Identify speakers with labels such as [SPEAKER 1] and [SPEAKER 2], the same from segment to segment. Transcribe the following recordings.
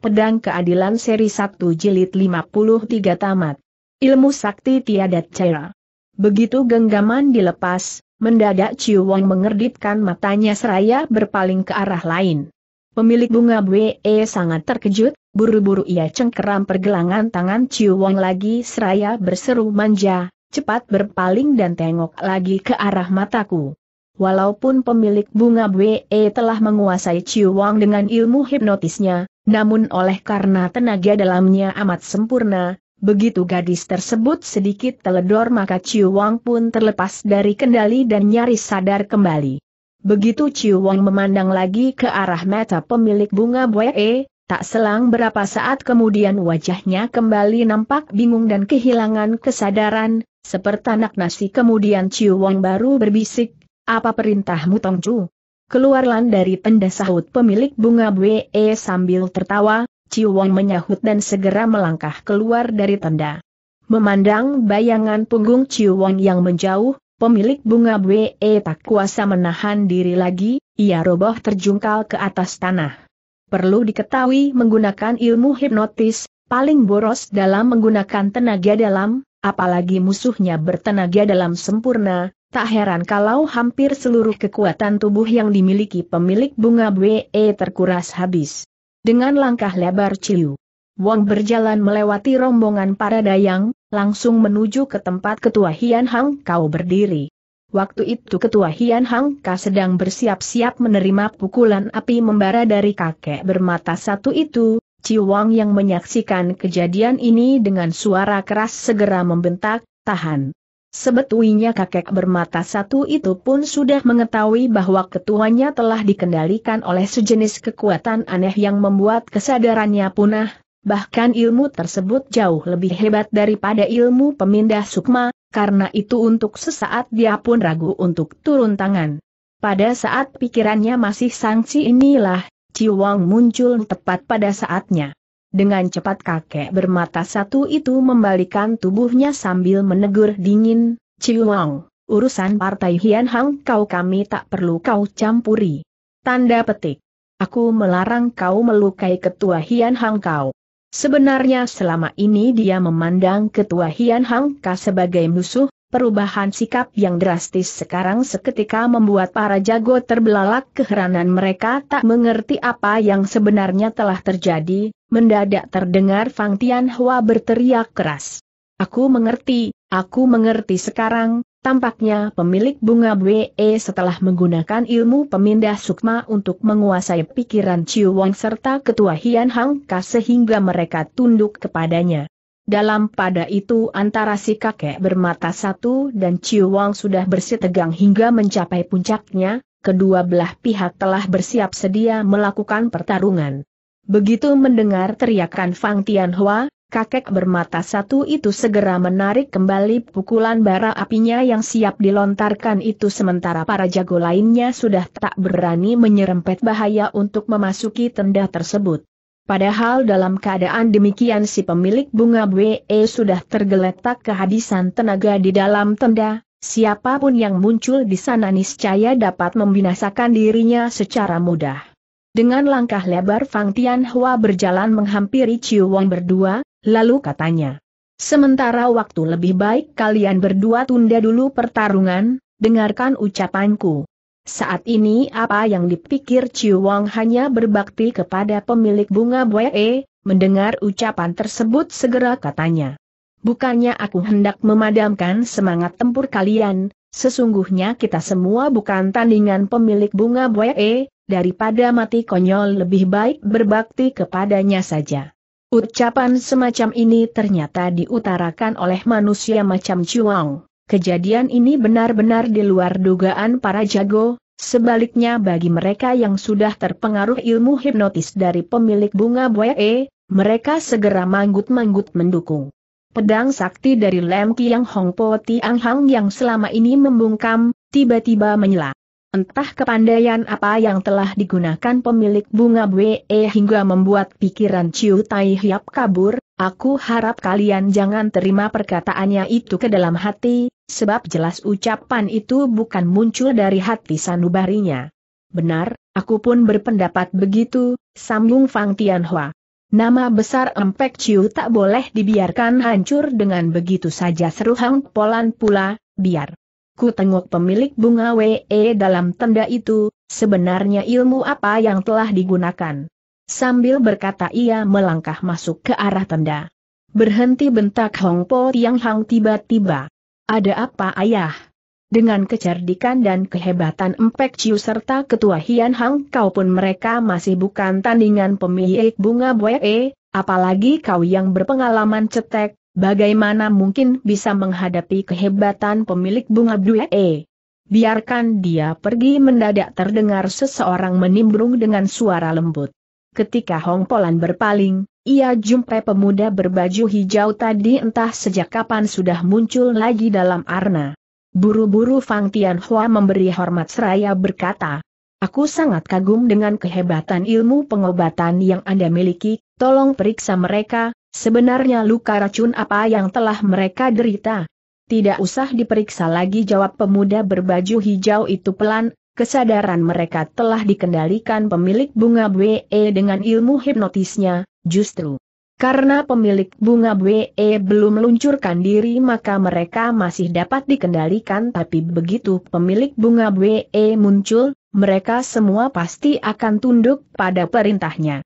[SPEAKER 1] Pedang Keadilan Seri 1 Jilid 53 Tamat. Ilmu Sakti tiada Cara. Begitu genggaman dilepas, mendadak Ciu Wong mengerdipkan matanya seraya berpaling ke arah lain. Pemilik bunga BE e sangat terkejut, buru-buru ia cengkeram pergelangan tangan Ciu Wong lagi seraya berseru manja, cepat berpaling dan tengok lagi ke arah mataku. Walaupun pemilik bunga BE e telah menguasai Ciu Wang dengan ilmu hipnotisnya, namun oleh karena tenaga dalamnya amat sempurna, begitu gadis tersebut sedikit teledor maka Ciu Wang pun terlepas dari kendali dan nyaris sadar kembali. Begitu Ciu Wang memandang lagi ke arah mata pemilik bunga buaya, e, tak selang berapa saat kemudian wajahnya kembali nampak bingung dan kehilangan kesadaran, seperti anak nasi kemudian Ciu Wang baru berbisik, apa perintahmu Chu? Keluarlah dari tenda sahut pemilik bunga bue e sambil tertawa, Ciwon menyahut dan segera melangkah keluar dari tenda. Memandang bayangan punggung Ciwon yang menjauh, pemilik bunga bue e tak kuasa menahan diri lagi, ia roboh terjungkal ke atas tanah. Perlu diketahui menggunakan ilmu hipnotis, paling boros dalam menggunakan tenaga dalam, apalagi musuhnya bertenaga dalam sempurna, Tak heran kalau hampir seluruh kekuatan tubuh yang dimiliki pemilik bunga BE terkuras habis. Dengan langkah lebar Ciu, Wong berjalan melewati rombongan para dayang, langsung menuju ke tempat ketua Hian Hang Kau berdiri. Waktu itu ketua Hian Hang kau sedang bersiap-siap menerima pukulan api membara dari kakek bermata satu itu, Ciu Wang yang menyaksikan kejadian ini dengan suara keras segera membentak, tahan. Sebetulnya kakek bermata satu itu pun sudah mengetahui bahwa ketuanya telah dikendalikan oleh sejenis kekuatan aneh yang membuat kesadarannya punah, bahkan ilmu tersebut jauh lebih hebat daripada ilmu pemindah sukma, karena itu untuk sesaat dia pun ragu untuk turun tangan. Pada saat pikirannya masih sangsi inilah, Ciwang muncul tepat pada saatnya. Dengan cepat kakek bermata satu itu membalikan tubuhnya sambil menegur dingin, Ciuang, urusan partai Hian Hang kau kami tak perlu kau campuri. Tanda petik. Aku melarang kau melukai ketua Hian Hang kau. Sebenarnya selama ini dia memandang ketua Hian Hang Ka sebagai musuh, Perubahan sikap yang drastis sekarang seketika membuat para jago terbelalak keheranan mereka tak mengerti apa yang sebenarnya telah terjadi, mendadak terdengar Fang Tianhua berteriak keras. Aku mengerti, aku mengerti sekarang, tampaknya pemilik bunga BE setelah menggunakan ilmu pemindah sukma untuk menguasai pikiran Chiu Wang serta ketua Hian Hang Ka sehingga mereka tunduk kepadanya. Dalam pada itu antara si kakek bermata satu dan Ciu Wang sudah bersitegang hingga mencapai puncaknya, kedua belah pihak telah bersiap sedia melakukan pertarungan. Begitu mendengar teriakan Fang Tianhua, kakek bermata satu itu segera menarik kembali pukulan bara apinya yang siap dilontarkan itu sementara para jago lainnya sudah tak berani menyerempet bahaya untuk memasuki tenda tersebut. Padahal dalam keadaan demikian si pemilik bunga We sudah tergeletak kehabisan tenaga di dalam tenda, siapapun yang muncul di sana niscaya dapat membinasakan dirinya secara mudah. Dengan langkah lebar Fang Tianhua berjalan menghampiri Chiu Wang berdua, lalu katanya. Sementara waktu lebih baik kalian berdua tunda dulu pertarungan, dengarkan ucapanku. Saat ini apa yang dipikir Ciu Wang hanya berbakti kepada pemilik bunga buae, mendengar ucapan tersebut segera katanya. Bukannya aku hendak memadamkan semangat tempur kalian, sesungguhnya kita semua bukan tandingan pemilik bunga buae, daripada mati konyol lebih baik berbakti kepadanya saja. Ucapan semacam ini ternyata diutarakan oleh manusia macam Ciu Wang. Kejadian ini benar-benar di luar dugaan para jago, sebaliknya bagi mereka yang sudah terpengaruh ilmu hipnotis dari pemilik bunga E, mereka segera manggut-manggut mendukung. Pedang sakti dari Lem Kiang Hong Po Tiang Hang yang selama ini membungkam, tiba-tiba menyela. Entah kepandaian apa yang telah digunakan pemilik bunga Bwe hingga membuat pikiran Ciu Tai Hiap kabur, aku harap kalian jangan terima perkataannya itu ke dalam hati, sebab jelas ucapan itu bukan muncul dari hati sanubarinya. Benar, aku pun berpendapat begitu, sambung Fang Tianhua. Nama besar Empek Ciu tak boleh dibiarkan hancur dengan begitu saja seru Hang Polan pula, biar. Ku tengok pemilik bunga WE dalam tenda itu, sebenarnya ilmu apa yang telah digunakan. Sambil berkata ia melangkah masuk ke arah tenda. Berhenti bentak Hong Po Tiang Hang tiba-tiba. Ada apa ayah? Dengan kecerdikan dan kehebatan Empek Ciu serta ketua Hian Hang kau pun mereka masih bukan tandingan pemilik bunga buee, apalagi kau yang berpengalaman cetek, bagaimana mungkin bisa menghadapi kehebatan pemilik bunga buee? Biarkan dia pergi mendadak terdengar seseorang menimbrung dengan suara lembut. Ketika Hong Polan berpaling, ia jumpai pemuda berbaju hijau tadi entah sejak kapan sudah muncul lagi dalam arna. Buru-buru Fang Tianhua memberi hormat seraya berkata, Aku sangat kagum dengan kehebatan ilmu pengobatan yang Anda miliki, tolong periksa mereka, sebenarnya luka racun apa yang telah mereka derita. Tidak usah diperiksa lagi jawab pemuda berbaju hijau itu pelan, kesadaran mereka telah dikendalikan pemilik bunga BE dengan ilmu hipnotisnya, Justru karena pemilik bunga BE belum meluncurkan diri maka mereka masih dapat dikendalikan tapi begitu pemilik bunga BE muncul, mereka semua pasti akan tunduk pada perintahnya.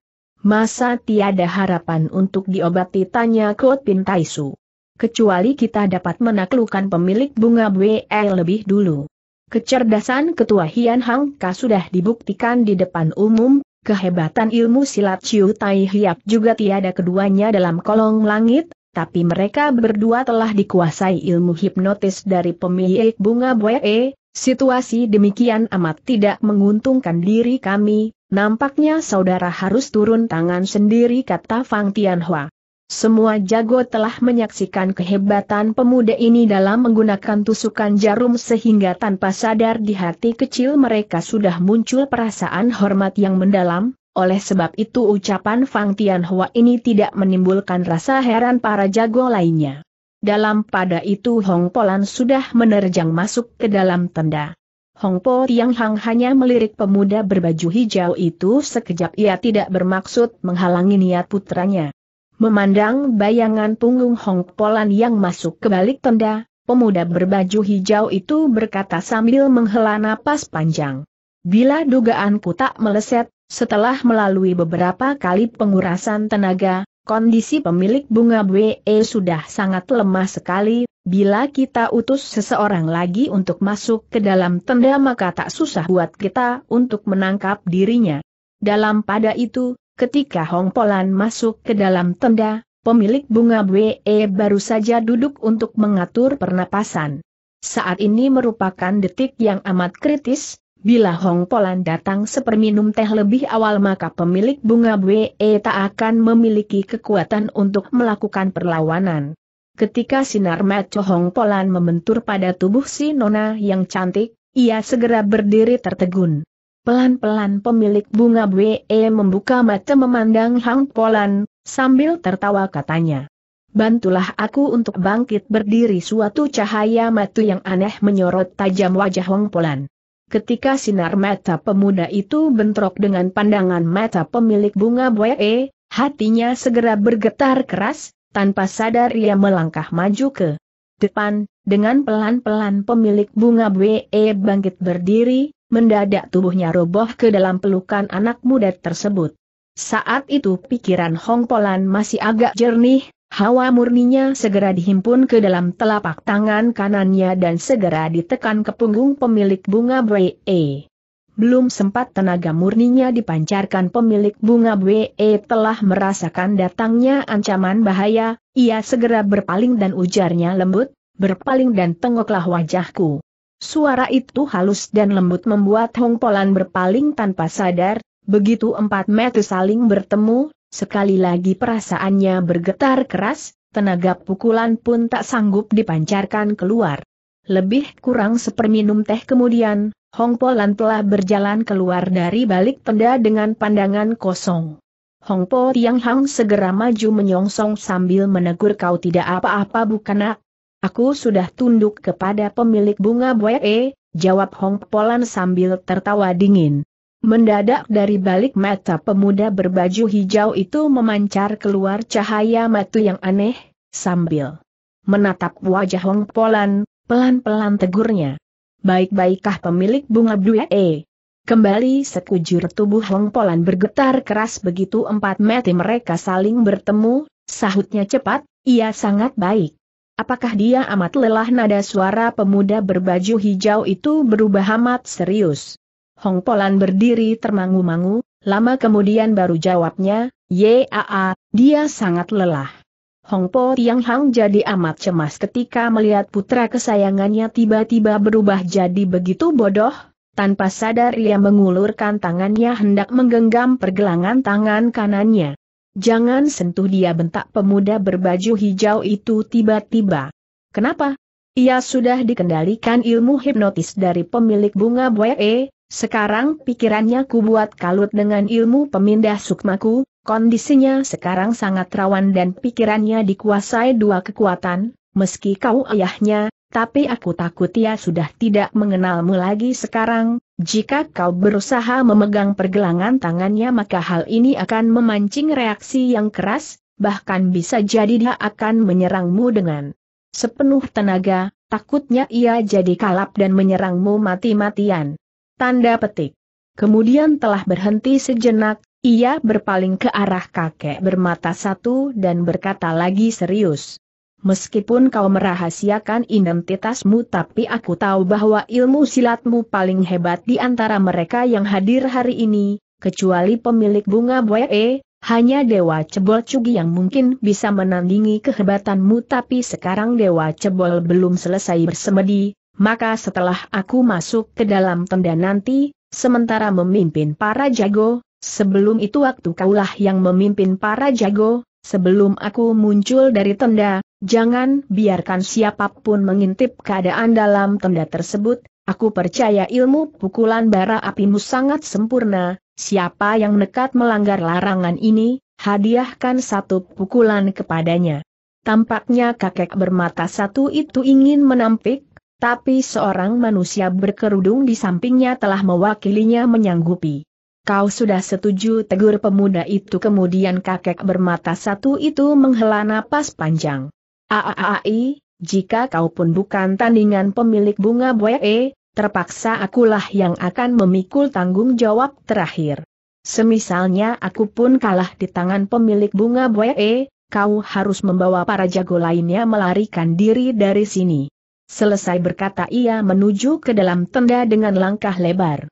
[SPEAKER 1] Masa tiada harapan untuk diobati tanya Kot Pintaisu. Kecuali kita dapat menaklukkan pemilik bunga BE lebih dulu. Kecerdasan Ketua Hian Hang Ka sudah dibuktikan di depan umum, Kehebatan ilmu silat Chiu Tai Hiap juga tiada keduanya dalam kolong langit, tapi mereka berdua telah dikuasai ilmu hipnotis dari pemilik bunga Boye. situasi demikian amat tidak menguntungkan diri kami, nampaknya saudara harus turun tangan sendiri kata Fang Tianhua. Semua jago telah menyaksikan kehebatan pemuda ini dalam menggunakan tusukan jarum sehingga tanpa sadar di hati kecil mereka sudah muncul perasaan hormat yang mendalam, oleh sebab itu ucapan Fang Tianhua ini tidak menimbulkan rasa heran para jago lainnya. Dalam pada itu Hong Polan sudah menerjang masuk ke dalam tenda. Hong Po Tiang Hang hanya melirik pemuda berbaju hijau itu sekejap ia tidak bermaksud menghalangi niat putranya. Memandang bayangan punggung Hong Polan yang masuk ke balik tenda, pemuda berbaju hijau itu berkata sambil menghela napas panjang. Bila dugaanku tak meleset, setelah melalui beberapa kali pengurasan tenaga, kondisi pemilik bunga BE sudah sangat lemah sekali, bila kita utus seseorang lagi untuk masuk ke dalam tenda maka tak susah buat kita untuk menangkap dirinya. Dalam pada itu, ketika Hong Polan masuk ke dalam tenda, pemilik bunga BE e baru saja duduk untuk mengatur pernapasan. Saat ini merupakan detik yang amat kritis, Bila Hong Polan datang seperminum teh lebih awal maka pemilik bunga BE e tak akan memiliki kekuatan untuk melakukan perlawanan. Ketika sinar mata Hong Polan membentur pada tubuh si Nona yang cantik, ia segera berdiri tertegun. Pelan-pelan pemilik bunga BE membuka mata memandang Hang Polan, sambil tertawa katanya. Bantulah aku untuk bangkit berdiri suatu cahaya matu yang aneh menyorot tajam wajah Hang Polan. Ketika sinar mata pemuda itu bentrok dengan pandangan mata pemilik bunga BE, hatinya segera bergetar keras, tanpa sadar ia melangkah maju ke depan, dengan pelan-pelan pemilik bunga BE bangkit berdiri, mendadak tubuhnya roboh ke dalam pelukan anak muda tersebut. Saat itu pikiran Hong Polan masih agak jernih, hawa murninya segera dihimpun ke dalam telapak tangan kanannya dan segera ditekan ke punggung pemilik bunga Bree. Belum sempat tenaga murninya dipancarkan pemilik bunga BE telah merasakan datangnya ancaman bahaya, ia segera berpaling dan ujarnya lembut, berpaling dan tengoklah wajahku. Suara itu halus dan lembut membuat Hong Polan berpaling tanpa sadar, begitu empat mata saling bertemu, sekali lagi perasaannya bergetar keras, tenaga pukulan pun tak sanggup dipancarkan keluar. Lebih kurang seperminum teh kemudian, Hong Polan telah berjalan keluar dari balik tenda dengan pandangan kosong. Hong Po Tiang Hang segera maju menyongsong sambil menegur kau tidak apa-apa bukan nak, Aku sudah tunduk kepada pemilik bunga buae, jawab Hong Polan sambil tertawa dingin. Mendadak dari balik mata pemuda berbaju hijau itu memancar keluar cahaya matu yang aneh, sambil menatap wajah Hong Polan, pelan-pelan tegurnya. Baik-baikkah pemilik bunga buaya, buae? Kembali sekujur tubuh Hong Polan bergetar keras begitu empat mata mereka saling bertemu, sahutnya cepat, ia sangat baik. Apakah dia amat lelah nada suara pemuda berbaju hijau itu berubah amat serius? Hong Polan berdiri termangu-mangu, lama kemudian baru jawabnya, Yaa, dia sangat lelah. Hong Po Tiang Hang jadi amat cemas ketika melihat putra kesayangannya tiba-tiba berubah jadi begitu bodoh, tanpa sadar ia mengulurkan tangannya hendak menggenggam pergelangan tangan kanannya. Jangan sentuh dia bentak pemuda berbaju hijau itu tiba-tiba. Kenapa? Ia sudah dikendalikan ilmu hipnotis dari pemilik bunga e. sekarang pikirannya kubuat kalut dengan ilmu pemindah sukmaku, kondisinya sekarang sangat rawan dan pikirannya dikuasai dua kekuatan, meski kau ayahnya, tapi aku takut ia sudah tidak mengenalmu lagi sekarang, jika kau berusaha memegang pergelangan tangannya maka hal ini akan memancing reaksi yang keras, bahkan bisa jadi dia akan menyerangmu dengan sepenuh tenaga, takutnya ia jadi kalap dan menyerangmu mati-matian. Tanda petik. Kemudian telah berhenti sejenak, ia berpaling ke arah kakek bermata satu dan berkata lagi serius. Meskipun kau merahasiakan identitasmu tapi aku tahu bahwa ilmu silatmu paling hebat di antara mereka yang hadir hari ini, kecuali pemilik bunga buae, hanya Dewa Cebol Cugi yang mungkin bisa menandingi kehebatanmu tapi sekarang Dewa Cebol belum selesai bersemedi, maka setelah aku masuk ke dalam tenda nanti, sementara memimpin para jago, sebelum itu waktu kaulah yang memimpin para jago, Sebelum aku muncul dari tenda, jangan biarkan siapapun mengintip keadaan dalam tenda tersebut, aku percaya ilmu pukulan bara apimu sangat sempurna, siapa yang nekat melanggar larangan ini, hadiahkan satu pukulan kepadanya. Tampaknya kakek bermata satu itu ingin menampik, tapi seorang manusia berkerudung di sampingnya telah mewakilinya menyanggupi. Kau sudah setuju tegur pemuda itu kemudian kakek bermata satu itu menghela napas panjang. Aaai, jika kau pun bukan tandingan pemilik bunga buae, terpaksa akulah yang akan memikul tanggung jawab terakhir. Semisalnya aku pun kalah di tangan pemilik bunga buae, kau harus membawa para jago lainnya melarikan diri dari sini. Selesai berkata ia menuju ke dalam tenda dengan langkah lebar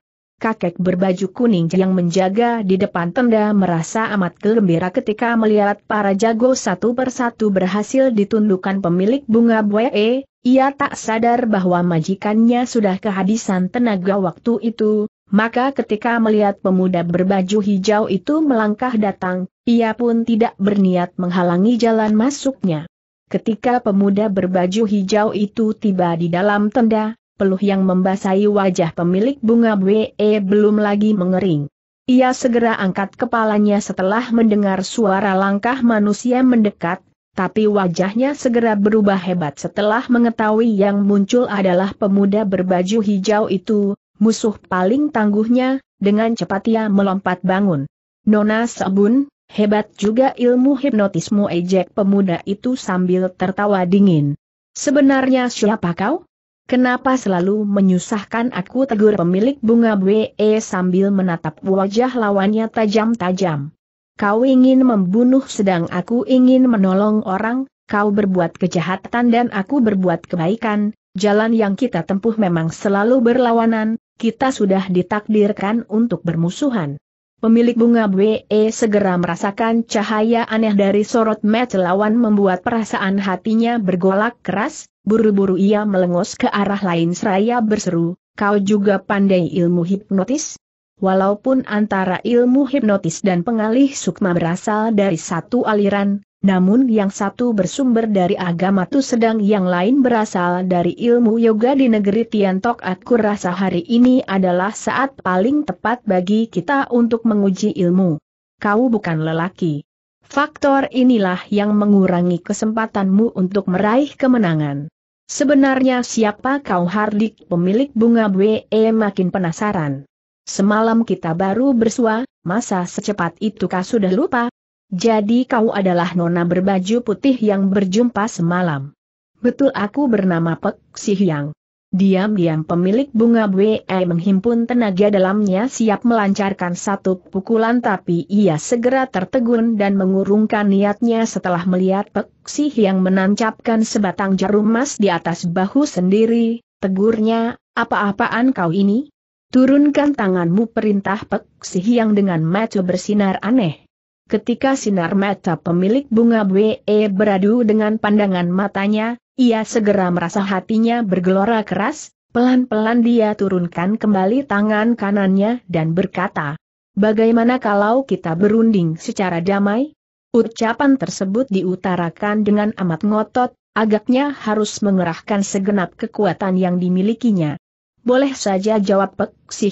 [SPEAKER 1] kakek berbaju kuning yang menjaga di depan tenda merasa amat gembira ketika melihat para jago satu persatu berhasil ditundukkan pemilik bunga buee, ia tak sadar bahwa majikannya sudah kehabisan tenaga waktu itu, maka ketika melihat pemuda berbaju hijau itu melangkah datang, ia pun tidak berniat menghalangi jalan masuknya. Ketika pemuda berbaju hijau itu tiba di dalam tenda, peluh yang membasahi wajah pemilik bunga BE e belum lagi mengering. Ia segera angkat kepalanya setelah mendengar suara langkah manusia mendekat, tapi wajahnya segera berubah hebat setelah mengetahui yang muncul adalah pemuda berbaju hijau itu, musuh paling tangguhnya, dengan cepat ia melompat bangun. Nona Sabun, hebat juga ilmu hipnotismu ejek pemuda itu sambil tertawa dingin. Sebenarnya siapa kau? Kenapa selalu menyusahkan aku tegur pemilik bunga BE e sambil menatap wajah lawannya tajam-tajam. Kau ingin membunuh sedang aku ingin menolong orang, kau berbuat kejahatan dan aku berbuat kebaikan, jalan yang kita tempuh memang selalu berlawanan, kita sudah ditakdirkan untuk bermusuhan. Pemilik bunga BE segera merasakan cahaya aneh dari sorot mata lawan membuat perasaan hatinya bergolak keras, buru-buru ia melengos ke arah lain seraya berseru, kau juga pandai ilmu hipnotis? Walaupun antara ilmu hipnotis dan pengalih sukma berasal dari satu aliran, namun yang satu bersumber dari agama tu sedang yang lain berasal dari ilmu yoga di negeri Tiantok aku rasa hari ini adalah saat paling tepat bagi kita untuk menguji ilmu. Kau bukan lelaki. Faktor inilah yang mengurangi kesempatanmu untuk meraih kemenangan. Sebenarnya siapa kau Hardik pemilik bunga BE e, makin penasaran. Semalam kita baru bersua, masa secepat itu kau sudah lupa, jadi kau adalah nona berbaju putih yang berjumpa semalam. Betul aku bernama Pek Sihyang. Diam-diam pemilik bunga BE menghimpun tenaga dalamnya siap melancarkan satu pukulan tapi ia segera tertegun dan mengurungkan niatnya setelah melihat Pek Sihyang menancapkan sebatang jarum emas di atas bahu sendiri, tegurnya, apa-apaan kau ini? Turunkan tanganmu perintah Pek Sihyang dengan mata bersinar aneh. Ketika sinar mata pemilik bunga BE beradu dengan pandangan matanya, ia segera merasa hatinya bergelora keras, pelan-pelan dia turunkan kembali tangan kanannya dan berkata, Bagaimana kalau kita berunding secara damai? Ucapan tersebut diutarakan dengan amat ngotot, agaknya harus mengerahkan segenap kekuatan yang dimilikinya. Boleh saja jawab Pek Si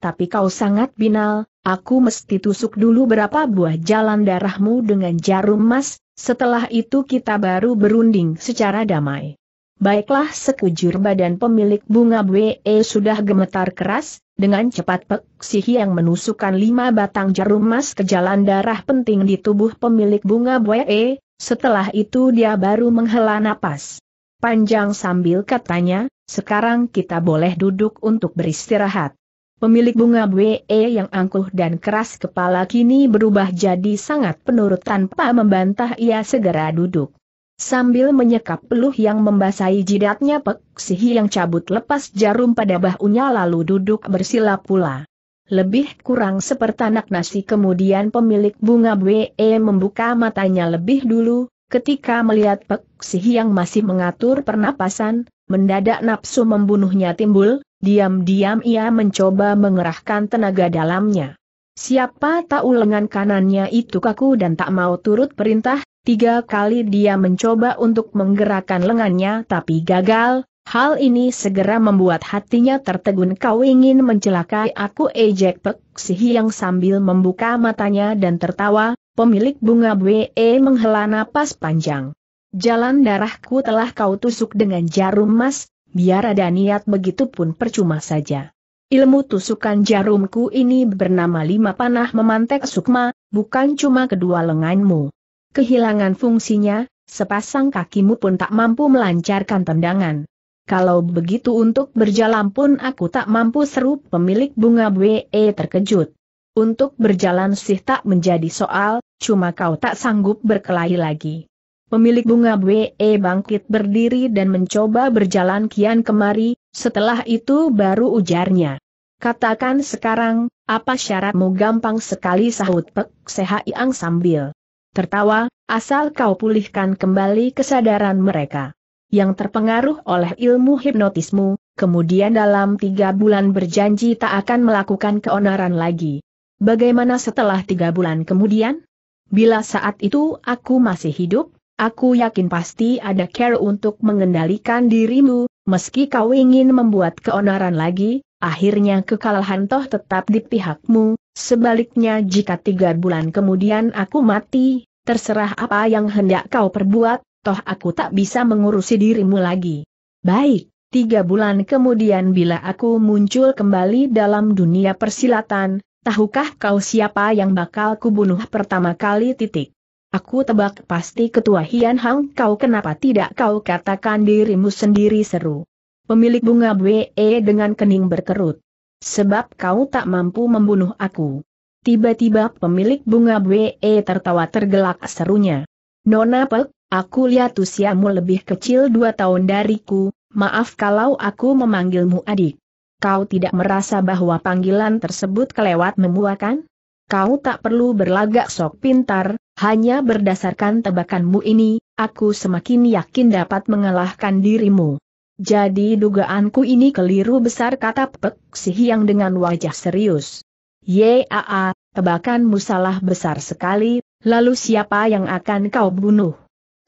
[SPEAKER 1] tapi kau sangat binal, aku mesti tusuk dulu berapa buah jalan darahmu dengan jarum emas, setelah itu kita baru berunding secara damai. Baiklah sekujur badan pemilik bunga we sudah gemetar keras, dengan cepat Pek yang menusukkan lima batang jarum emas ke jalan darah penting di tubuh pemilik bunga we. setelah itu dia baru menghela napas. Panjang sambil katanya, sekarang kita boleh duduk untuk beristirahat. Pemilik bunga BE yang angkuh dan keras kepala kini berubah jadi sangat penurut tanpa membantah ia segera duduk. Sambil menyekap peluh yang membasahi jidatnya Pek Sihi yang cabut lepas jarum pada bahunya lalu duduk bersila pula. Lebih kurang seperti anak nasi kemudian pemilik bunga BE membuka matanya lebih dulu, ketika melihat Pek Sihi yang masih mengatur pernapasan, mendadak nafsu membunuhnya timbul, Diam-diam ia mencoba mengerahkan tenaga dalamnya. Siapa tahu lengan kanannya itu kaku dan tak mau turut perintah, tiga kali dia mencoba untuk menggerakkan lengannya tapi gagal, hal ini segera membuat hatinya tertegun kau ingin mencelakai aku ejek pek yang sambil membuka matanya dan tertawa, pemilik bunga BE menghela napas panjang. Jalan darahku telah kau tusuk dengan jarum emas. Biar ada niat begitu pun percuma saja. Ilmu tusukan jarumku ini bernama lima panah memantek sukma, bukan cuma kedua lenganmu. Kehilangan fungsinya, sepasang kakimu pun tak mampu melancarkan tendangan. Kalau begitu untuk berjalan pun aku tak mampu seru pemilik bunga BE terkejut. Untuk berjalan sih tak menjadi soal, cuma kau tak sanggup berkelahi lagi. Pemilik bunga BE bangkit berdiri dan mencoba berjalan kian kemari, setelah itu baru ujarnya. Katakan sekarang, apa syaratmu gampang sekali sahut Pek Sehaiang sambil tertawa, asal kau pulihkan kembali kesadaran mereka. Yang terpengaruh oleh ilmu hipnotismu, kemudian dalam tiga bulan berjanji tak akan melakukan keonaran lagi. Bagaimana setelah tiga bulan kemudian? Bila saat itu aku masih hidup, Aku yakin pasti ada care untuk mengendalikan dirimu, meski kau ingin membuat keonaran lagi, akhirnya kekalahan toh tetap di pihakmu, sebaliknya jika tiga bulan kemudian aku mati, terserah apa yang hendak kau perbuat, toh aku tak bisa mengurusi dirimu lagi. Baik, tiga bulan kemudian bila aku muncul kembali dalam dunia persilatan, tahukah kau siapa yang bakal kubunuh pertama kali titik? Aku tebak pasti ketua Hian Hang kau kenapa tidak kau katakan dirimu sendiri seru. Pemilik bunga BE e dengan kening berkerut. Sebab kau tak mampu membunuh aku. Tiba-tiba pemilik bunga BE e tertawa tergelak serunya. Nona Pek, aku lihat usiamu lebih kecil dua tahun dariku, maaf kalau aku memanggilmu adik. Kau tidak merasa bahwa panggilan tersebut kelewat memuakan? kau tak perlu berlagak sok pintar, hanya berdasarkan tebakanmu ini, aku semakin yakin dapat mengalahkan dirimu. Jadi dugaanku ini keliru besar kata Pek yang dengan wajah serius. Yaa, tebakanmu salah besar sekali, lalu siapa yang akan kau bunuh?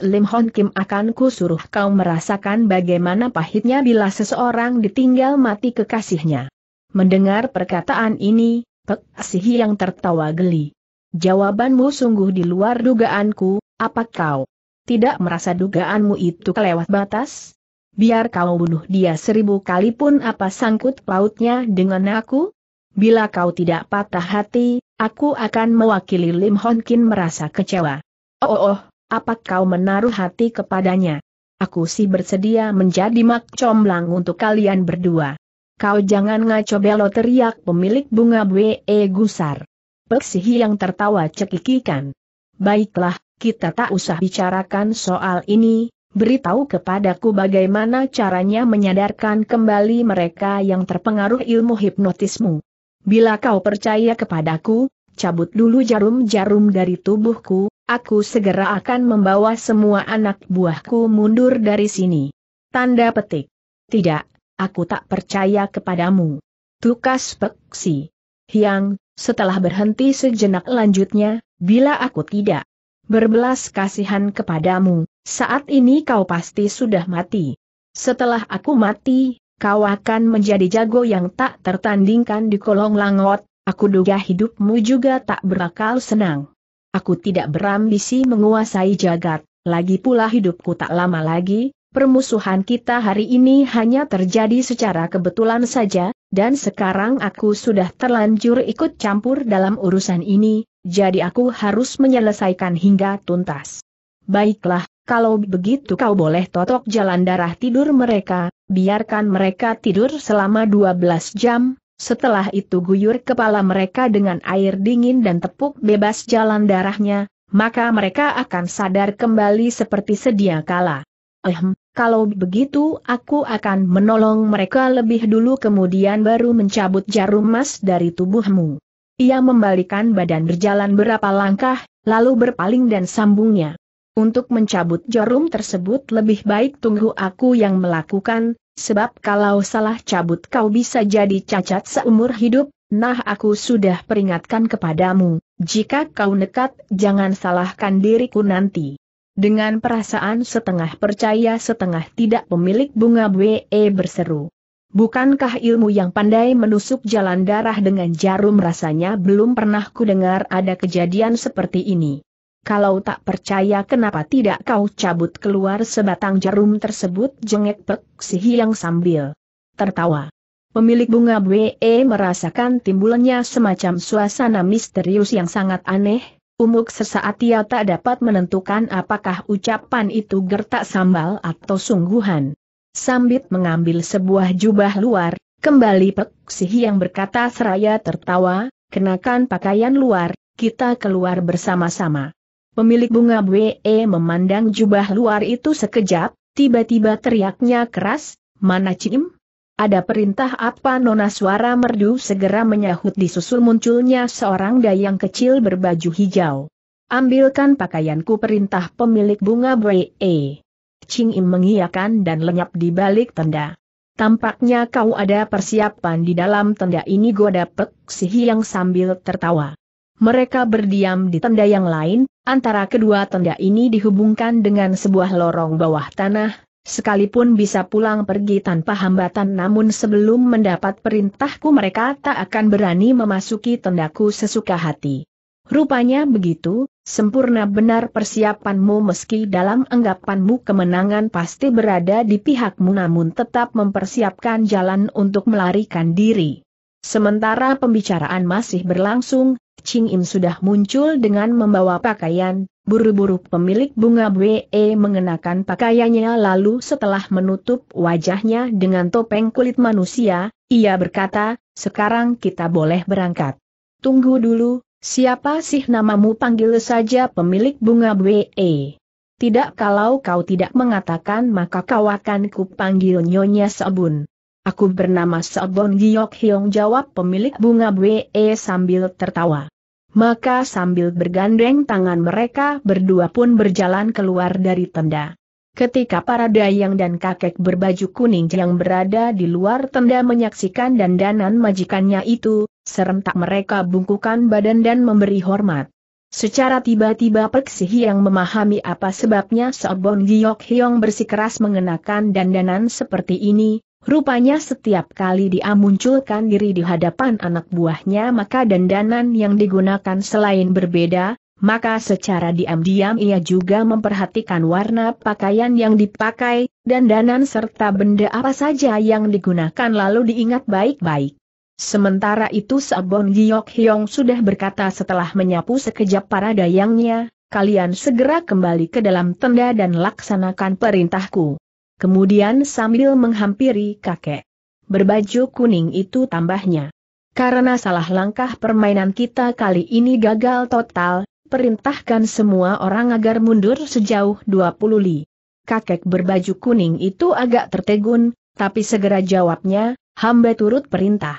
[SPEAKER 1] Lim Hon Kim akan ku suruh kau merasakan bagaimana pahitnya bila seseorang ditinggal mati kekasihnya. Mendengar perkataan ini, Pek Sihi yang tertawa geli. Jawabanmu sungguh di luar dugaanku, apa kau? Tidak merasa dugaanmu itu kelewat batas? Biar kau bunuh dia seribu kali pun apa sangkut pautnya dengan aku? Bila kau tidak patah hati, aku akan mewakili Lim Honkin merasa kecewa. Oh, oh, oh apa kau menaruh hati kepadanya? Aku sih bersedia menjadi mak comblang untuk kalian berdua. Kau jangan ngaco belo teriak pemilik bunga BE e gusar. Peksihi yang tertawa cekikikan. Baiklah, kita tak usah bicarakan soal ini, beritahu kepadaku bagaimana caranya menyadarkan kembali mereka yang terpengaruh ilmu hipnotismu. Bila kau percaya kepadaku, cabut dulu jarum-jarum dari tubuhku, aku segera akan membawa semua anak buahku mundur dari sini. Tanda petik. Tidak, aku tak percaya kepadamu. Tukas Peksi. Hiang, setelah berhenti sejenak lanjutnya, bila aku tidak berbelas kasihan kepadamu, saat ini kau pasti sudah mati. Setelah aku mati, kau akan menjadi jago yang tak tertandingkan di kolong langot, aku duga hidupmu juga tak berakal senang. Aku tidak berambisi menguasai jagat, lagi pula hidupku tak lama lagi, Permusuhan kita hari ini hanya terjadi secara kebetulan saja, dan sekarang aku sudah terlanjur ikut campur dalam urusan ini, jadi aku harus menyelesaikan hingga tuntas. Baiklah, kalau begitu kau boleh totok jalan darah tidur mereka, biarkan mereka tidur selama 12 jam, setelah itu guyur kepala mereka dengan air dingin dan tepuk bebas jalan darahnya, maka mereka akan sadar kembali seperti sedia kala. Ehem, kalau begitu aku akan menolong mereka lebih dulu kemudian baru mencabut jarum emas dari tubuhmu. Ia membalikan badan berjalan berapa langkah, lalu berpaling dan sambungnya. Untuk mencabut jarum tersebut lebih baik tunggu aku yang melakukan, sebab kalau salah cabut kau bisa jadi cacat seumur hidup, nah aku sudah peringatkan kepadamu, jika kau nekat jangan salahkan diriku nanti. Dengan perasaan setengah percaya setengah tidak pemilik bunga We berseru. Bukankah ilmu yang pandai menusuk jalan darah dengan jarum rasanya belum pernah kudengar ada kejadian seperti ini? Kalau tak percaya kenapa tidak kau cabut keluar sebatang jarum tersebut jengek Pek Si Hiang sambil tertawa. Pemilik bunga We merasakan timbulnya semacam suasana misterius yang sangat aneh, Umuk sesaat ia tak dapat menentukan apakah ucapan itu gertak sambal atau sungguhan. Sambit mengambil sebuah jubah luar, kembali peksih yang berkata seraya tertawa, kenakan pakaian luar, kita keluar bersama-sama. Pemilik bunga bwe e memandang jubah luar itu sekejap, tiba-tiba teriaknya keras, mana Cim? Ada perintah apa Nona suara merdu segera menyahut disusul munculnya seorang dayang kecil berbaju hijau. Ambilkan pakaianku perintah pemilik bunga B.E. Ching Im mengiyakan dan lenyap di balik tenda. Tampaknya kau ada persiapan di dalam tenda ini goda Pek Si yang sambil tertawa. Mereka berdiam di tenda yang lain, antara kedua tenda ini dihubungkan dengan sebuah lorong bawah tanah, Sekalipun bisa pulang pergi tanpa hambatan namun sebelum mendapat perintahku mereka tak akan berani memasuki tendaku sesuka hati. Rupanya begitu, sempurna benar persiapanmu meski dalam anggapanmu kemenangan pasti berada di pihakmu namun tetap mempersiapkan jalan untuk melarikan diri. Sementara pembicaraan masih berlangsung, Ching Im sudah muncul dengan membawa pakaian, buru-buru pemilik bunga We e mengenakan pakaiannya lalu setelah menutup wajahnya dengan topeng kulit manusia, ia berkata, sekarang kita boleh berangkat. Tunggu dulu, siapa sih namamu panggil saja pemilik bunga We. E. Tidak kalau kau tidak mengatakan maka kau akan kupanggil Nyonya Sabun. Aku bernama Sabon Giok Hyong jawab pemilik bunga BE e sambil tertawa. Maka sambil bergandeng tangan mereka berdua pun berjalan keluar dari tenda. Ketika para dayang dan kakek berbaju kuning yang berada di luar tenda menyaksikan dandanan majikannya itu, serentak mereka bungkukan badan dan memberi hormat. Secara tiba-tiba Peksihi yang memahami apa sebabnya Sobon Giok Hyong bersikeras mengenakan dandanan seperti ini, Rupanya setiap kali dia munculkan diri di hadapan anak buahnya maka dandanan yang digunakan selain berbeda, maka secara diam-diam ia juga memperhatikan warna pakaian yang dipakai, dandanan serta benda apa saja yang digunakan lalu diingat baik-baik. Sementara itu Sabon Giok Hyong sudah berkata setelah menyapu sekejap para dayangnya, kalian segera kembali ke dalam tenda dan laksanakan perintahku. Kemudian sambil menghampiri kakek. Berbaju kuning itu tambahnya. Karena salah langkah permainan kita kali ini gagal total, perintahkan semua orang agar mundur sejauh 20 li. Kakek berbaju kuning itu agak tertegun, tapi segera jawabnya, hamba turut perintah.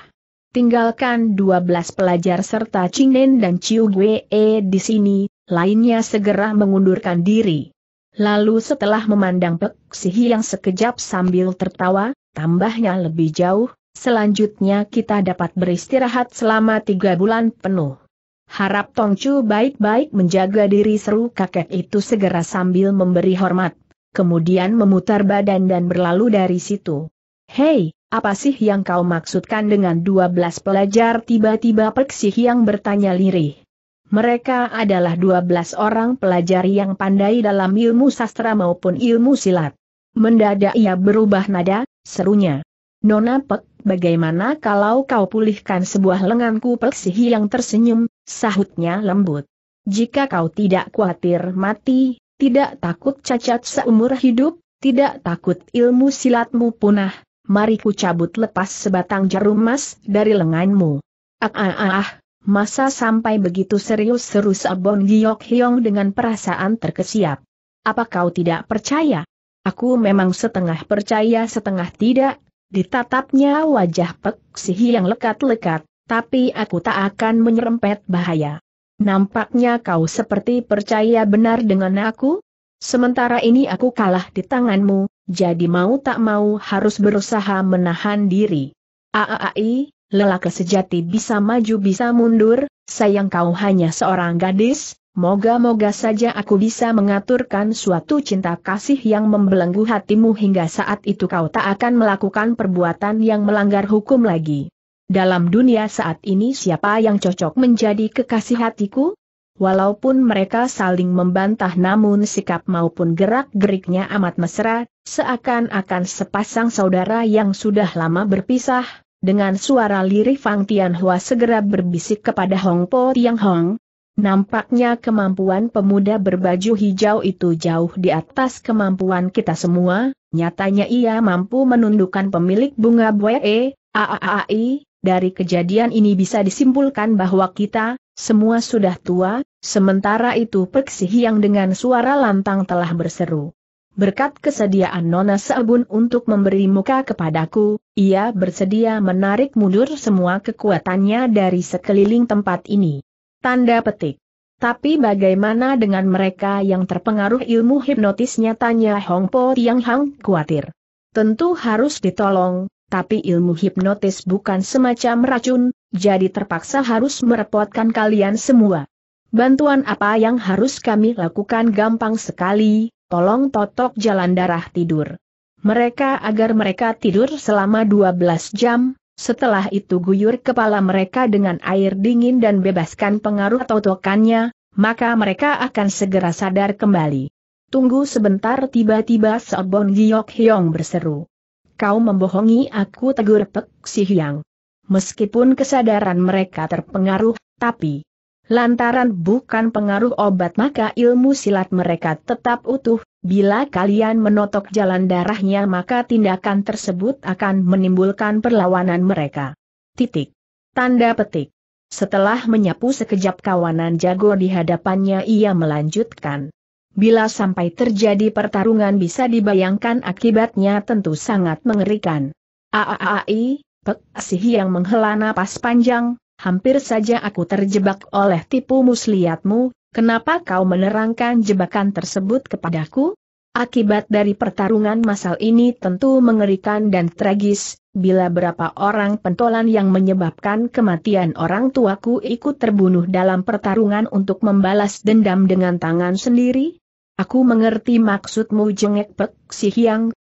[SPEAKER 1] Tinggalkan 12 pelajar serta Cingnen dan Chiu Gue e di sini, lainnya segera mengundurkan diri. Lalu setelah memandang Pek Sihi yang sekejap sambil tertawa, tambahnya lebih jauh, selanjutnya kita dapat beristirahat selama tiga bulan penuh. Harap Tongchu baik-baik menjaga diri seru kakek itu segera sambil memberi hormat, kemudian memutar badan dan berlalu dari situ. Hei, apa sih yang kau maksudkan dengan dua belas pelajar tiba-tiba Pek Sihi yang bertanya lirih? Mereka adalah 12 orang pelajar yang pandai dalam ilmu sastra maupun ilmu silat. Mendadak ia berubah nada, serunya. Nona Pek, bagaimana kalau kau pulihkan sebuah lenganku Peksihi yang tersenyum, sahutnya lembut. Jika kau tidak khawatir mati, tidak takut cacat seumur hidup, tidak takut ilmu silatmu punah, mari ku cabut lepas sebatang jarum emas dari lenganmu. Ah ah ah, ah Masa sampai begitu serius seru Sabon Giok Hyong dengan perasaan terkesiap. Apa kau tidak percaya? Aku memang setengah percaya setengah tidak, ditatapnya wajah Pek Sihi yang lekat-lekat, tapi aku tak akan menyerempet bahaya. Nampaknya kau seperti percaya benar dengan aku? Sementara ini aku kalah di tanganmu, jadi mau tak mau harus berusaha menahan diri. Aaai, lelaki sejati bisa maju bisa mundur, sayang kau hanya seorang gadis, moga-moga saja aku bisa mengaturkan suatu cinta kasih yang membelenggu hatimu hingga saat itu kau tak akan melakukan perbuatan yang melanggar hukum lagi. Dalam dunia saat ini siapa yang cocok menjadi kekasih hatiku? Walaupun mereka saling membantah namun sikap maupun gerak-geriknya amat mesra, seakan-akan sepasang saudara yang sudah lama berpisah, dengan suara lirih Fang Tianhua segera berbisik kepada Hong Po Tiang Hong. Nampaknya kemampuan pemuda berbaju hijau itu jauh di atas kemampuan kita semua, nyatanya ia mampu menundukkan pemilik bunga buae, AAAI, dari kejadian ini bisa disimpulkan bahwa kita, semua sudah tua, sementara itu Peksi yang dengan suara lantang telah berseru. Berkat kesediaan Nona Sabun untuk memberi muka kepadaku, ia bersedia menarik mundur semua kekuatannya dari sekeliling tempat ini. Tanda petik. Tapi bagaimana dengan mereka yang terpengaruh ilmu hipnotisnya tanya Hong Po Tiang Hang khawatir. Tentu harus ditolong, tapi ilmu hipnotis bukan semacam racun, jadi terpaksa harus merepotkan kalian semua. Bantuan apa yang harus kami lakukan gampang sekali, tolong totok jalan darah tidur. Mereka agar mereka tidur selama 12 jam, setelah itu guyur kepala mereka dengan air dingin dan bebaskan pengaruh totokannya, maka mereka akan segera sadar kembali. Tunggu sebentar tiba-tiba Sobon Giok Hyong berseru. Kau membohongi aku tegur Pek Si Hyang. Meskipun kesadaran mereka terpengaruh, tapi Lantaran bukan pengaruh obat maka ilmu silat mereka tetap utuh, bila kalian menotok jalan darahnya maka tindakan tersebut akan menimbulkan perlawanan mereka. Titik. Tanda petik. Setelah menyapu sekejap kawanan jago di hadapannya ia melanjutkan. Bila sampai terjadi pertarungan bisa dibayangkan akibatnya tentu sangat mengerikan. Aaai, Pek Asih yang menghela napas panjang, hampir saja aku terjebak oleh tipu muslihatmu, kenapa kau menerangkan jebakan tersebut kepadaku? Akibat dari pertarungan masal ini tentu mengerikan dan tragis, bila berapa orang pentolan yang menyebabkan kematian orang tuaku ikut terbunuh dalam pertarungan untuk membalas dendam dengan tangan sendiri? Aku mengerti maksudmu jengek Pek Si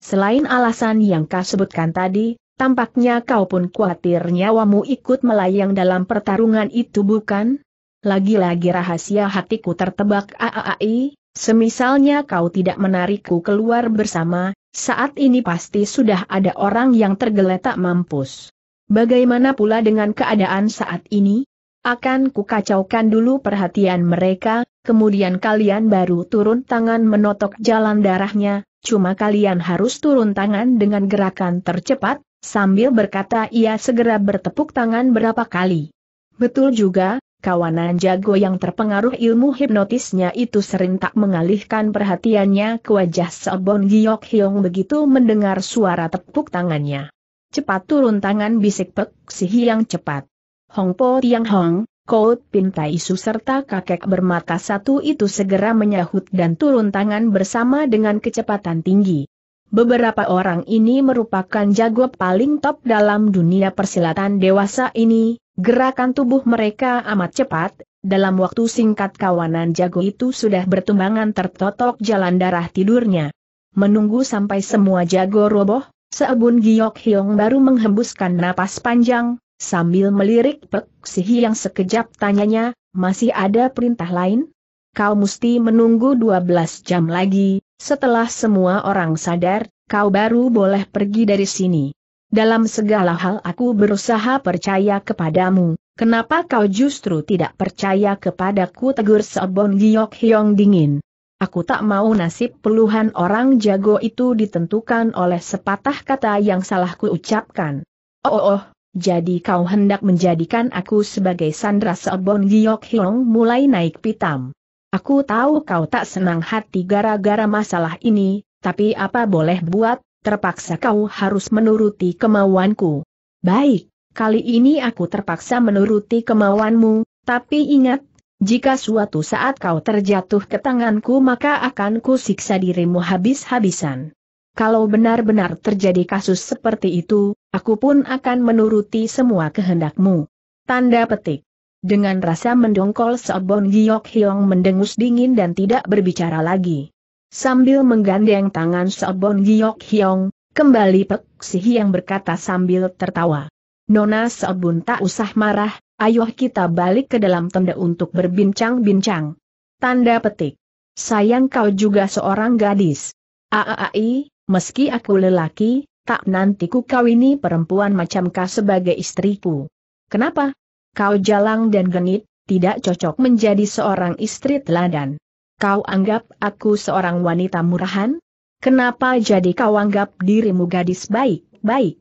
[SPEAKER 1] selain alasan yang kau sebutkan tadi, Tampaknya kau pun khawatir nyawamu ikut melayang dalam pertarungan itu bukan? Lagi-lagi rahasia hatiku tertebak AAAI, semisalnya kau tidak menarikku keluar bersama, saat ini pasti sudah ada orang yang tergeletak mampus. Bagaimana pula dengan keadaan saat ini? Akan kukacaukan dulu perhatian mereka, kemudian kalian baru turun tangan menotok jalan darahnya, cuma kalian harus turun tangan dengan gerakan tercepat, Sambil berkata ia segera bertepuk tangan berapa kali. Betul juga, kawanan jago yang terpengaruh ilmu hipnotisnya itu serentak mengalihkan perhatiannya ke wajah Sobon Giok Hyong begitu mendengar suara tepuk tangannya. Cepat turun tangan bisik Pek Si cepat. Hong Po Tiang Hong, Kout Pintai Isu serta kakek bermata satu itu segera menyahut dan turun tangan bersama dengan kecepatan tinggi. Beberapa orang ini merupakan jago paling top dalam dunia persilatan dewasa ini, gerakan tubuh mereka amat cepat, dalam waktu singkat kawanan jago itu sudah bertumbangan tertotok jalan darah tidurnya. Menunggu sampai semua jago roboh, Seabun Giok Hiong baru menghembuskan napas panjang, sambil melirik Pek Sihi yang sekejap tanyanya, masih ada perintah lain? Kau mesti menunggu 12 jam lagi, setelah semua orang sadar, kau baru boleh pergi dari sini. Dalam segala hal aku berusaha percaya kepadamu, kenapa kau justru tidak percaya kepadaku tegur Sobon Giok Hyong dingin. Aku tak mau nasib puluhan orang jago itu ditentukan oleh sepatah kata yang salah ku ucapkan. Oh, oh, oh jadi kau hendak menjadikan aku sebagai sandra Sobon Giok Hyong mulai naik pitam. Aku tahu kau tak senang hati gara-gara masalah ini, tapi apa boleh buat, terpaksa kau harus menuruti kemauanku. Baik, kali ini aku terpaksa menuruti kemauanmu, tapi ingat, jika suatu saat kau terjatuh ke tanganku maka akan ku siksa dirimu habis-habisan. Kalau benar-benar terjadi kasus seperti itu, aku pun akan menuruti semua kehendakmu. Tanda petik. Dengan rasa mendongkol Sobon Giok Hiong mendengus dingin dan tidak berbicara lagi. Sambil menggandeng tangan Sobon Giok Hiong, kembali Pek Sihi yang berkata sambil tertawa. Nona Sobun tak usah marah, ayo kita balik ke dalam tenda untuk berbincang-bincang. Tanda petik. Sayang kau juga seorang gadis. Aai, meski aku lelaki, tak nantiku kau ini perempuan macam kau sebagai istriku. Kenapa? Kau jalang dan genit, tidak cocok menjadi seorang istri teladan. Kau anggap aku seorang wanita murahan? Kenapa jadi kau anggap dirimu gadis baik-baik?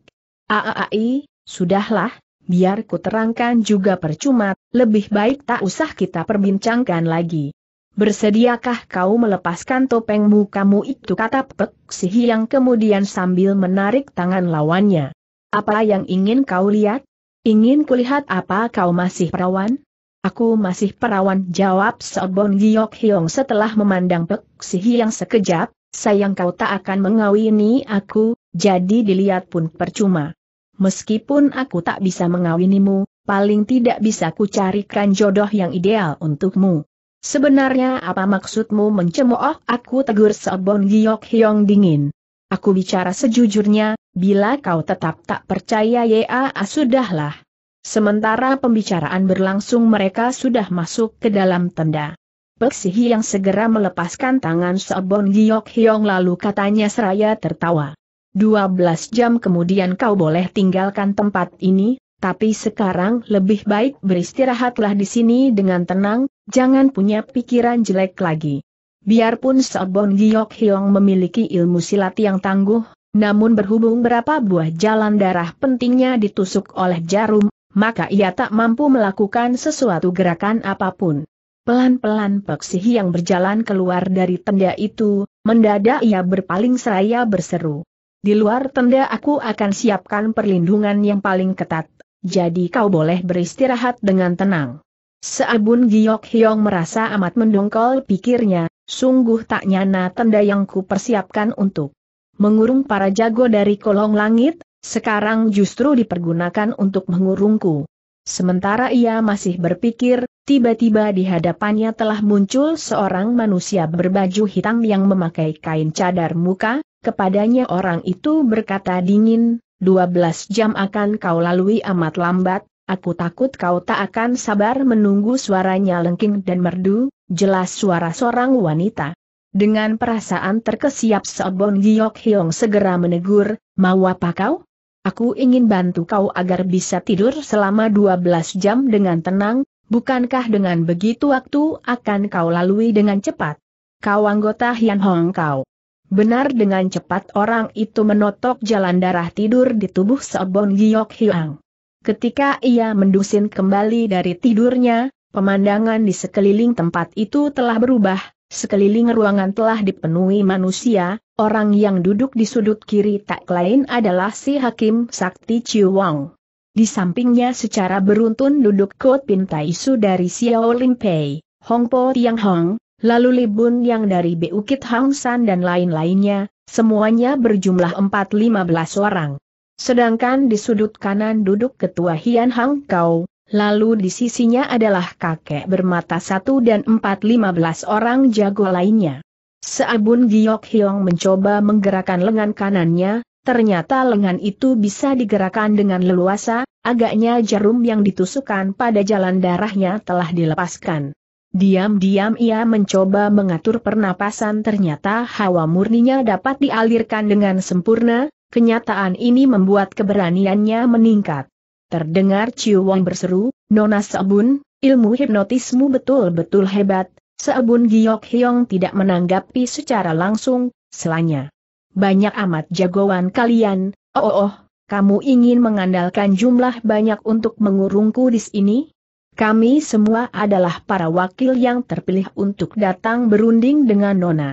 [SPEAKER 1] Aai, sudahlah, biar ku terangkan juga percuma, lebih baik tak usah kita perbincangkan lagi. Bersediakah kau melepaskan topengmu kamu itu kata Pek Sihi yang kemudian sambil menarik tangan lawannya. Apa yang ingin kau lihat? Ingin kulihat apa kau masih perawan? Aku masih perawan jawab Sobong Giok Hyong setelah memandang Pek Si Hyang sekejap, sayang kau tak akan mengawini aku, jadi dilihat pun percuma. Meskipun aku tak bisa mengawinimu, paling tidak bisa ku carikan jodoh yang ideal untukmu. Sebenarnya apa maksudmu mencemooh aku tegur Sobong Giok Hyong dingin. Aku bicara sejujurnya, bila kau tetap tak percaya ya sudahlah. Sementara pembicaraan berlangsung mereka sudah masuk ke dalam tenda. Peksihi yang segera melepaskan tangan Sobon Giyok Hyong lalu katanya seraya tertawa. 12 jam kemudian kau boleh tinggalkan tempat ini, tapi sekarang lebih baik beristirahatlah di sini dengan tenang, jangan punya pikiran jelek lagi. Biarpun Sobon Giok Hyong memiliki ilmu silat yang tangguh, namun berhubung berapa buah jalan darah pentingnya ditusuk oleh jarum, maka ia tak mampu melakukan sesuatu gerakan apapun. Pelan-pelan Peksihi yang berjalan keluar dari tenda itu, mendadak ia berpaling seraya berseru. Di luar tenda aku akan siapkan perlindungan yang paling ketat, jadi kau boleh beristirahat dengan tenang. Seabun Giok Hyong merasa amat mendongkol pikirnya, Sungguh tak nyana tenda yang ku persiapkan untuk mengurung para jago dari kolong langit, sekarang justru dipergunakan untuk mengurungku. Sementara ia masih berpikir, tiba-tiba di hadapannya telah muncul seorang manusia berbaju hitam yang memakai kain cadar muka, kepadanya orang itu berkata dingin, 12 jam akan kau lalui amat lambat, aku takut kau tak akan sabar menunggu suaranya lengking dan merdu, jelas suara seorang wanita. Dengan perasaan terkesiap Seobong Giok Hyong segera menegur, mau apa kau? Aku ingin bantu kau agar bisa tidur selama 12 jam dengan tenang, bukankah dengan begitu waktu akan kau lalui dengan cepat? Kau anggota Hian Hong kau. Benar dengan cepat orang itu menotok jalan darah tidur di tubuh Seobong Giok Hyong. Ketika ia mendusin kembali dari tidurnya, pemandangan di sekeliling tempat itu telah berubah, sekeliling ruangan telah dipenuhi manusia, orang yang duduk di sudut kiri tak lain adalah si Hakim Sakti Chiwang. Di sampingnya secara beruntun duduk Kot Pin Su dari Xiao Lim Pei, Hong Po Tiang Hong, lalu Libun yang dari Beukit Hang San dan lain-lainnya, semuanya berjumlah 4-15 orang. Sedangkan di sudut kanan duduk ketua Hian Hang Kau, lalu di sisinya adalah kakek bermata satu dan empat lima belas orang jago lainnya. Seabun Giok Hiong mencoba menggerakkan lengan kanannya, ternyata lengan itu bisa digerakkan dengan leluasa, agaknya jarum yang ditusukkan pada jalan darahnya telah dilepaskan. Diam-diam ia mencoba mengatur pernapasan ternyata hawa murninya dapat dialirkan dengan sempurna, Kenyataan ini membuat keberaniannya meningkat. Terdengar Ciu Wong berseru, Nona Sabun, ilmu hipnotismu betul-betul hebat, Sabun Giok Hyong tidak menanggapi secara langsung, selanya. Banyak amat jagoan kalian, oh oh, oh kamu ingin mengandalkan jumlah banyak untuk mengurungku di sini? Kami semua adalah para wakil yang terpilih untuk datang berunding dengan Nona.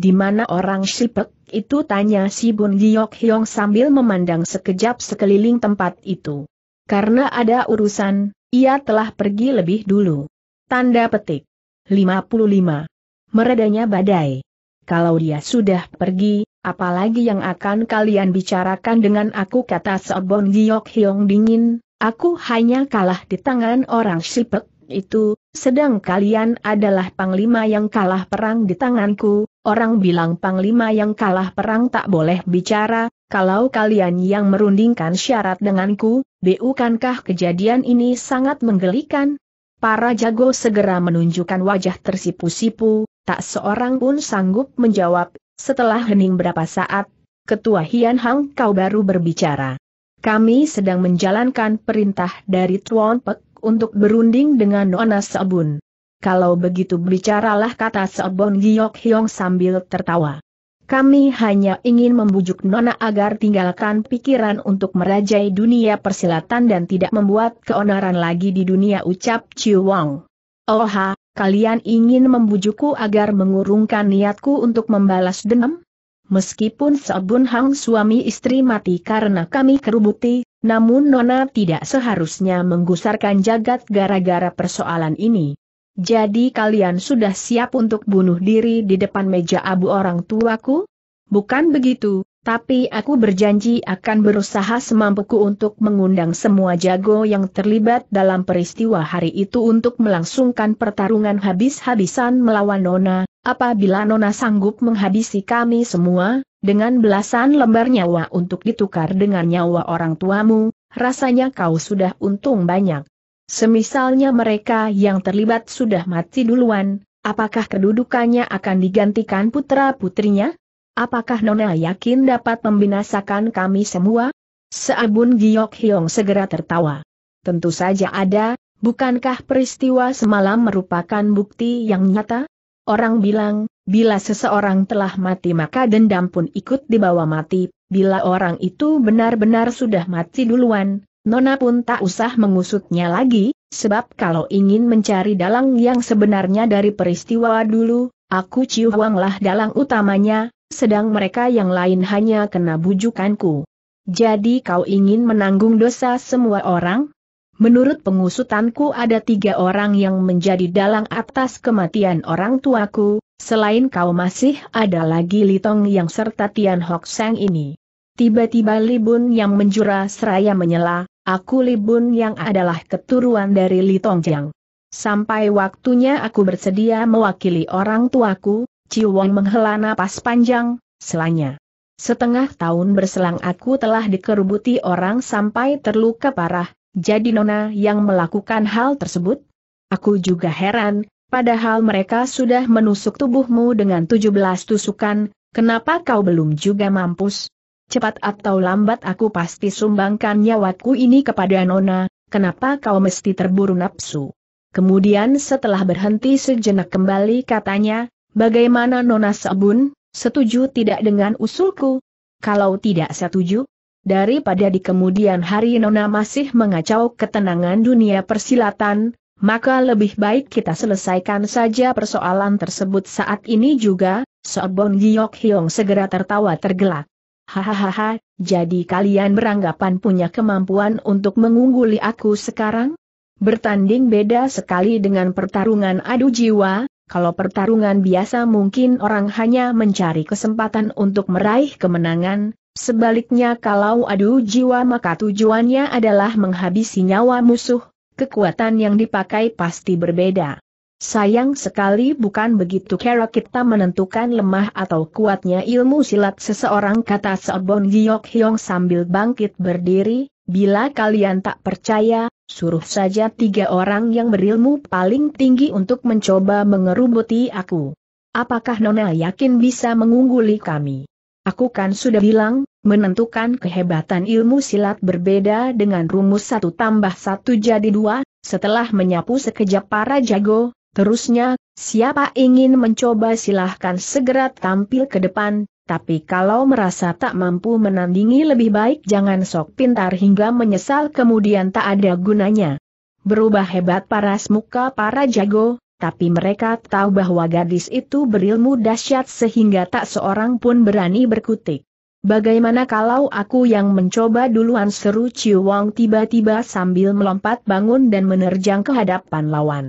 [SPEAKER 1] Di mana orang Sipek Itu tanya si Bun Giok Hyong sambil memandang sekejap sekeliling tempat itu. Karena ada urusan, ia telah pergi lebih dulu. Tanda petik. 55. Meredanya badai. Kalau dia sudah pergi, apalagi yang akan kalian bicarakan dengan aku kata Sobon Giok Hyong dingin, aku hanya kalah di tangan orang Sipek itu, sedang kalian adalah panglima yang kalah perang di tanganku, Orang bilang panglima yang kalah perang tak boleh bicara, kalau kalian yang merundingkan syarat denganku, bukankah kejadian ini sangat menggelikan? Para jago segera menunjukkan wajah tersipu-sipu, tak seorang pun sanggup menjawab, setelah hening berapa saat, Ketua Hian Hang Kau baru berbicara. Kami sedang menjalankan perintah dari Tuan Pek untuk berunding dengan Nona Sabun kalau begitu bicaralah kata Sobon Giok Hyong sambil tertawa. Kami hanya ingin membujuk Nona agar tinggalkan pikiran untuk merajai dunia persilatan dan tidak membuat keonaran lagi di dunia ucap Chiu Wang. Oha, kalian ingin membujukku agar mengurungkan niatku untuk membalas dendam? Meskipun Sobun Hang suami istri mati karena kami kerubuti, namun Nona tidak seharusnya menggusarkan jagat gara-gara persoalan ini. Jadi kalian sudah siap untuk bunuh diri di depan meja abu orang tuaku? Bukan begitu, tapi aku berjanji akan berusaha semampuku untuk mengundang semua jago yang terlibat dalam peristiwa hari itu untuk melangsungkan pertarungan habis-habisan melawan Nona, apabila Nona sanggup menghabisi kami semua, dengan belasan lembar nyawa untuk ditukar dengan nyawa orang tuamu, rasanya kau sudah untung banyak. Semisalnya mereka yang terlibat sudah mati duluan, apakah kedudukannya akan digantikan putra-putrinya? Apakah Nona yakin dapat membinasakan kami semua? Seabun Giok Hyong segera tertawa. Tentu saja ada, bukankah peristiwa semalam merupakan bukti yang nyata? Orang bilang, bila seseorang telah mati maka dendam pun ikut dibawa mati, bila orang itu benar-benar sudah mati duluan, Nona pun tak usah mengusutnya lagi, sebab kalau ingin mencari dalang yang sebenarnya dari peristiwa dulu, aku ciuanglah dalang utamanya, sedang mereka yang lain hanya kena bujukanku. Jadi kau ingin menanggung dosa semua orang? Menurut pengusutanku ada tiga orang yang menjadi dalang atas kematian orang tuaku, Selain kau masih ada lagi Litong yang serta Tian Hok Seng ini. Tiba-tiba Libun yang menjura seraya menyela, Aku Libun yang adalah keturuan dari Litongjiang. Sampai waktunya aku bersedia mewakili orang tuaku, Ciwong menghela napas panjang, selanya. Setengah tahun berselang aku telah dikerubuti orang sampai terluka parah, jadi Nona yang melakukan hal tersebut? Aku juga heran, padahal mereka sudah menusuk tubuhmu dengan 17 tusukan, kenapa kau belum juga mampus? cepat atau lambat aku pasti sumbangkan nyawaku ini kepada Nona, kenapa kau mesti terburu nafsu? Kemudian setelah berhenti sejenak kembali katanya, bagaimana Nona Sabun, setuju tidak dengan usulku? Kalau tidak setuju, daripada di kemudian hari Nona masih mengacau ketenangan dunia persilatan, maka lebih baik kita selesaikan saja persoalan tersebut saat ini juga, Sobon Giyok Hyong segera tertawa tergelak. Hahaha, jadi kalian beranggapan punya kemampuan untuk mengungguli aku sekarang? Bertanding beda sekali dengan pertarungan adu jiwa, kalau pertarungan biasa mungkin orang hanya mencari kesempatan untuk meraih kemenangan, sebaliknya kalau adu jiwa maka tujuannya adalah menghabisi nyawa musuh, kekuatan yang dipakai pasti berbeda. Sayang sekali bukan begitu cara kita menentukan lemah atau kuatnya ilmu silat seseorang kata Seobon Giyok Hyong sambil bangkit berdiri, bila kalian tak percaya, suruh saja tiga orang yang berilmu paling tinggi untuk mencoba mengerubuti aku. Apakah Nona yakin bisa mengungguli kami? Aku kan sudah bilang, menentukan kehebatan ilmu silat berbeda dengan rumus satu tambah satu jadi dua, setelah menyapu sekejap para jago, Terusnya, siapa ingin mencoba silahkan segera tampil ke depan, tapi kalau merasa tak mampu menandingi lebih baik jangan sok pintar hingga menyesal kemudian tak ada gunanya. Berubah hebat paras muka para jago, tapi mereka tahu bahwa gadis itu berilmu dahsyat sehingga tak seorang pun berani berkutik. Bagaimana kalau aku yang mencoba duluan seru Ciu Wang tiba-tiba sambil melompat bangun dan menerjang ke hadapan lawan.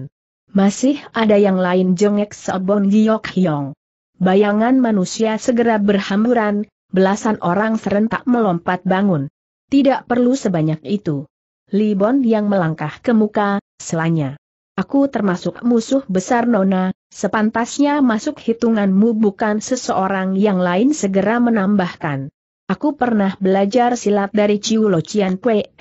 [SPEAKER 1] Masih ada yang lain jengek Sobon Giok Hyong. Bayangan manusia segera berhamburan, belasan orang serentak melompat bangun. Tidak perlu sebanyak itu. Libon yang melangkah ke muka, selanya. Aku termasuk musuh besar Nona, sepantasnya masuk hitunganmu bukan seseorang yang lain segera menambahkan. Aku pernah belajar silat dari Ciu Lo Cian Kwe,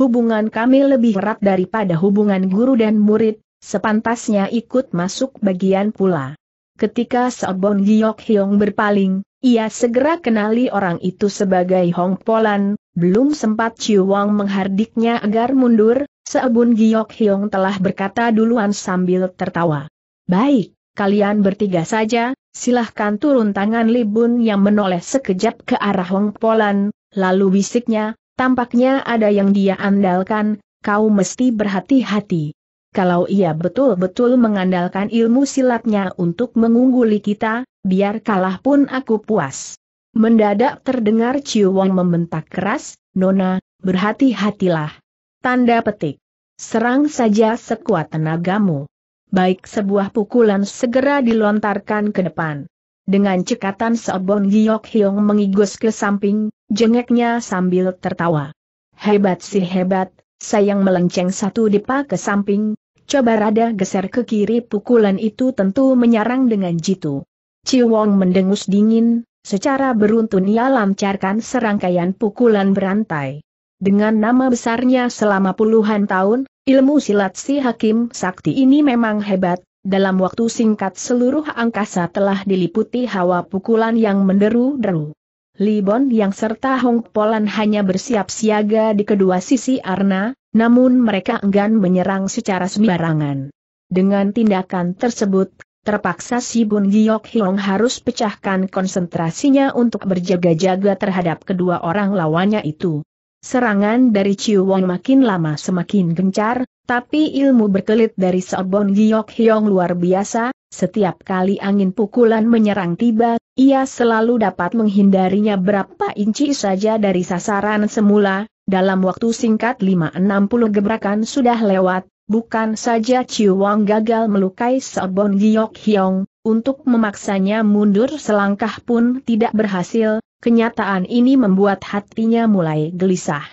[SPEAKER 1] hubungan kami lebih erat daripada hubungan guru dan murid, sepantasnya ikut masuk bagian pula. Ketika Seobong Giok Hiong berpaling, ia segera kenali orang itu sebagai Hong Polan, belum sempat Chiu Wang menghardiknya agar mundur, Seobong Giok Hiong telah berkata duluan sambil tertawa. Baik, kalian bertiga saja, silahkan turun tangan Libun yang menoleh sekejap ke arah Hong Polan, lalu bisiknya, tampaknya ada yang dia andalkan, kau mesti berhati-hati kalau ia betul-betul mengandalkan ilmu silatnya untuk mengungguli kita, biar kalah pun aku puas. Mendadak terdengar Ciu Wong membentak keras, Nona, berhati-hatilah. Tanda petik. Serang saja sekuat tenagamu. Baik sebuah pukulan segera dilontarkan ke depan. Dengan cekatan Seobon Giok Hiong mengigus ke samping, jengeknya sambil tertawa. Hebat sih hebat, sayang melenceng satu dipa ke samping, coba rada geser ke kiri pukulan itu tentu menyerang dengan jitu. Ciwong mendengus dingin, secara beruntun ia lancarkan serangkaian pukulan berantai. Dengan nama besarnya selama puluhan tahun, ilmu silat si Hakim Sakti ini memang hebat, dalam waktu singkat seluruh angkasa telah diliputi hawa pukulan yang menderu-deru. Libon yang serta Hong Polan hanya bersiap siaga di kedua sisi Arna, namun mereka enggan menyerang secara sembarangan. Dengan tindakan tersebut, terpaksa Si Bun Giok Hiong harus pecahkan konsentrasinya untuk berjaga-jaga terhadap kedua orang lawannya itu. Serangan dari Chiu Wong makin lama semakin gencar, tapi ilmu berkelit dari Sobon Giok Hiong luar biasa, setiap kali angin pukulan menyerang tiba, ia selalu dapat menghindarinya berapa inci saja dari sasaran semula, dalam waktu singkat 560 gebrakan sudah lewat, bukan saja Chiu Wang gagal melukai Sobon Giok Hyong, untuk memaksanya mundur selangkah pun tidak berhasil, kenyataan ini membuat hatinya mulai gelisah.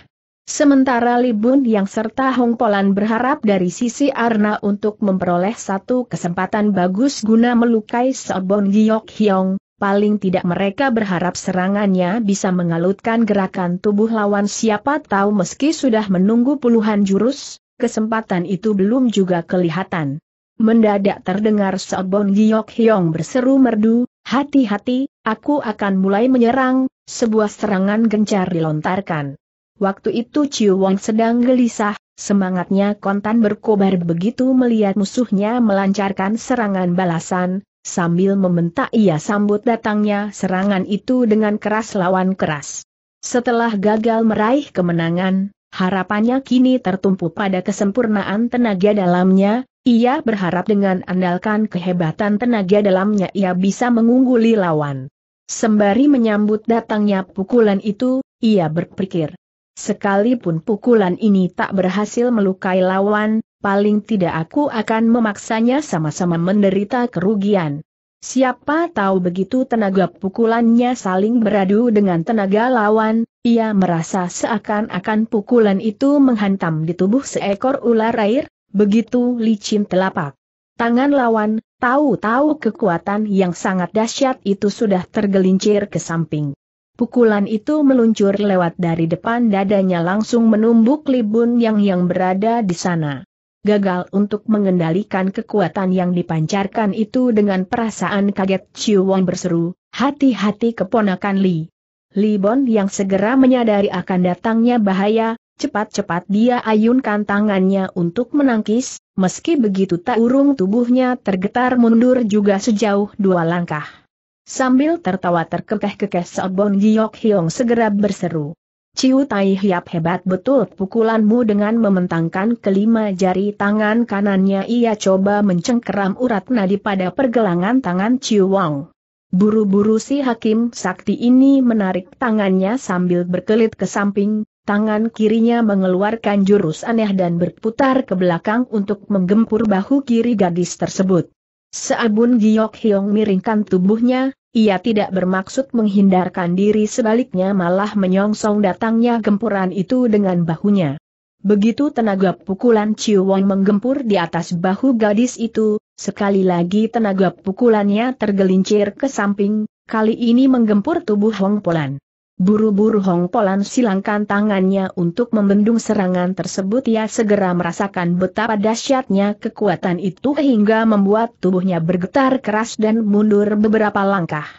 [SPEAKER 1] Sementara Libun yang serta Hong Polan berharap dari sisi Arna untuk memperoleh satu kesempatan bagus guna melukai Sobon Giok Hyong, paling tidak mereka berharap serangannya bisa mengalutkan gerakan tubuh lawan siapa tahu meski sudah menunggu puluhan jurus, kesempatan itu belum juga kelihatan. Mendadak terdengar Sobon Giyok Hyong berseru merdu, hati-hati, aku akan mulai menyerang, sebuah serangan gencar dilontarkan. Waktu itu Chiu Wong sedang gelisah, semangatnya kontan berkobar begitu melihat musuhnya melancarkan serangan balasan, sambil membentak ia sambut datangnya serangan itu dengan keras lawan keras. Setelah gagal meraih kemenangan, harapannya kini tertumpu pada kesempurnaan tenaga dalamnya, ia berharap dengan andalkan kehebatan tenaga dalamnya ia bisa mengungguli lawan. Sembari menyambut datangnya pukulan itu, ia berpikir, Sekalipun pukulan ini tak berhasil melukai lawan, paling tidak aku akan memaksanya sama-sama menderita kerugian. Siapa tahu begitu tenaga pukulannya saling beradu dengan tenaga lawan, ia merasa seakan-akan pukulan itu menghantam di tubuh seekor ular air, begitu licin telapak. Tangan lawan, tahu-tahu kekuatan yang sangat dahsyat itu sudah tergelincir ke samping. Pukulan itu meluncur lewat dari depan dadanya langsung menumbuk libun yang yang berada di sana. Gagal untuk mengendalikan kekuatan yang dipancarkan itu dengan perasaan kaget Chiu Wong berseru, hati-hati keponakan Li. Li Bon yang segera menyadari akan datangnya bahaya, cepat-cepat dia ayunkan tangannya untuk menangkis, meski begitu tak urung tubuhnya tergetar mundur juga sejauh dua langkah. Sambil tertawa terkekeh-kekeh Seobon Giok Hiong segera berseru. Ciu Tai Hiap hebat betul pukulanmu dengan mementangkan kelima jari tangan kanannya ia coba mencengkeram urat nadi pada pergelangan tangan Ciu Wang. Buru-buru si hakim sakti ini menarik tangannya sambil berkelit ke samping, tangan kirinya mengeluarkan jurus aneh dan berputar ke belakang untuk menggempur bahu kiri gadis tersebut. Seabun Giok Hiong miringkan tubuhnya, ia tidak bermaksud menghindarkan diri sebaliknya malah menyongsong datangnya gempuran itu dengan bahunya. Begitu tenaga pukulan Ciu Wong menggempur di atas bahu gadis itu, sekali lagi tenaga pukulannya tergelincir ke samping, kali ini menggempur tubuh Hong Polan. Buru-buru Hong Polan silangkan tangannya untuk membendung serangan tersebut ia segera merasakan betapa dahsyatnya kekuatan itu hingga membuat tubuhnya bergetar keras dan mundur beberapa langkah.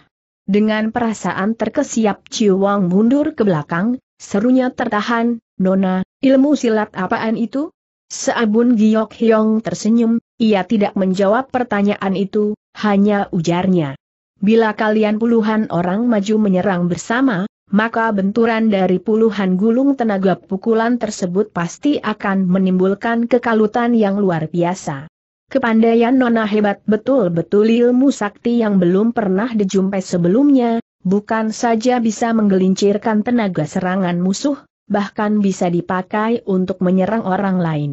[SPEAKER 1] Dengan perasaan terkesiap Ciu Wang mundur ke belakang, serunya tertahan, Nona, ilmu silat apaan itu? Seabun Giok Hyong tersenyum, ia tidak menjawab pertanyaan itu, hanya ujarnya. Bila kalian puluhan orang maju menyerang bersama, maka benturan dari puluhan gulung tenaga pukulan tersebut pasti akan menimbulkan kekalutan yang luar biasa. Kepandaian Nona hebat betul-betul ilmu sakti yang belum pernah dijumpai sebelumnya, bukan saja bisa menggelincirkan tenaga serangan musuh, bahkan bisa dipakai untuk menyerang orang lain.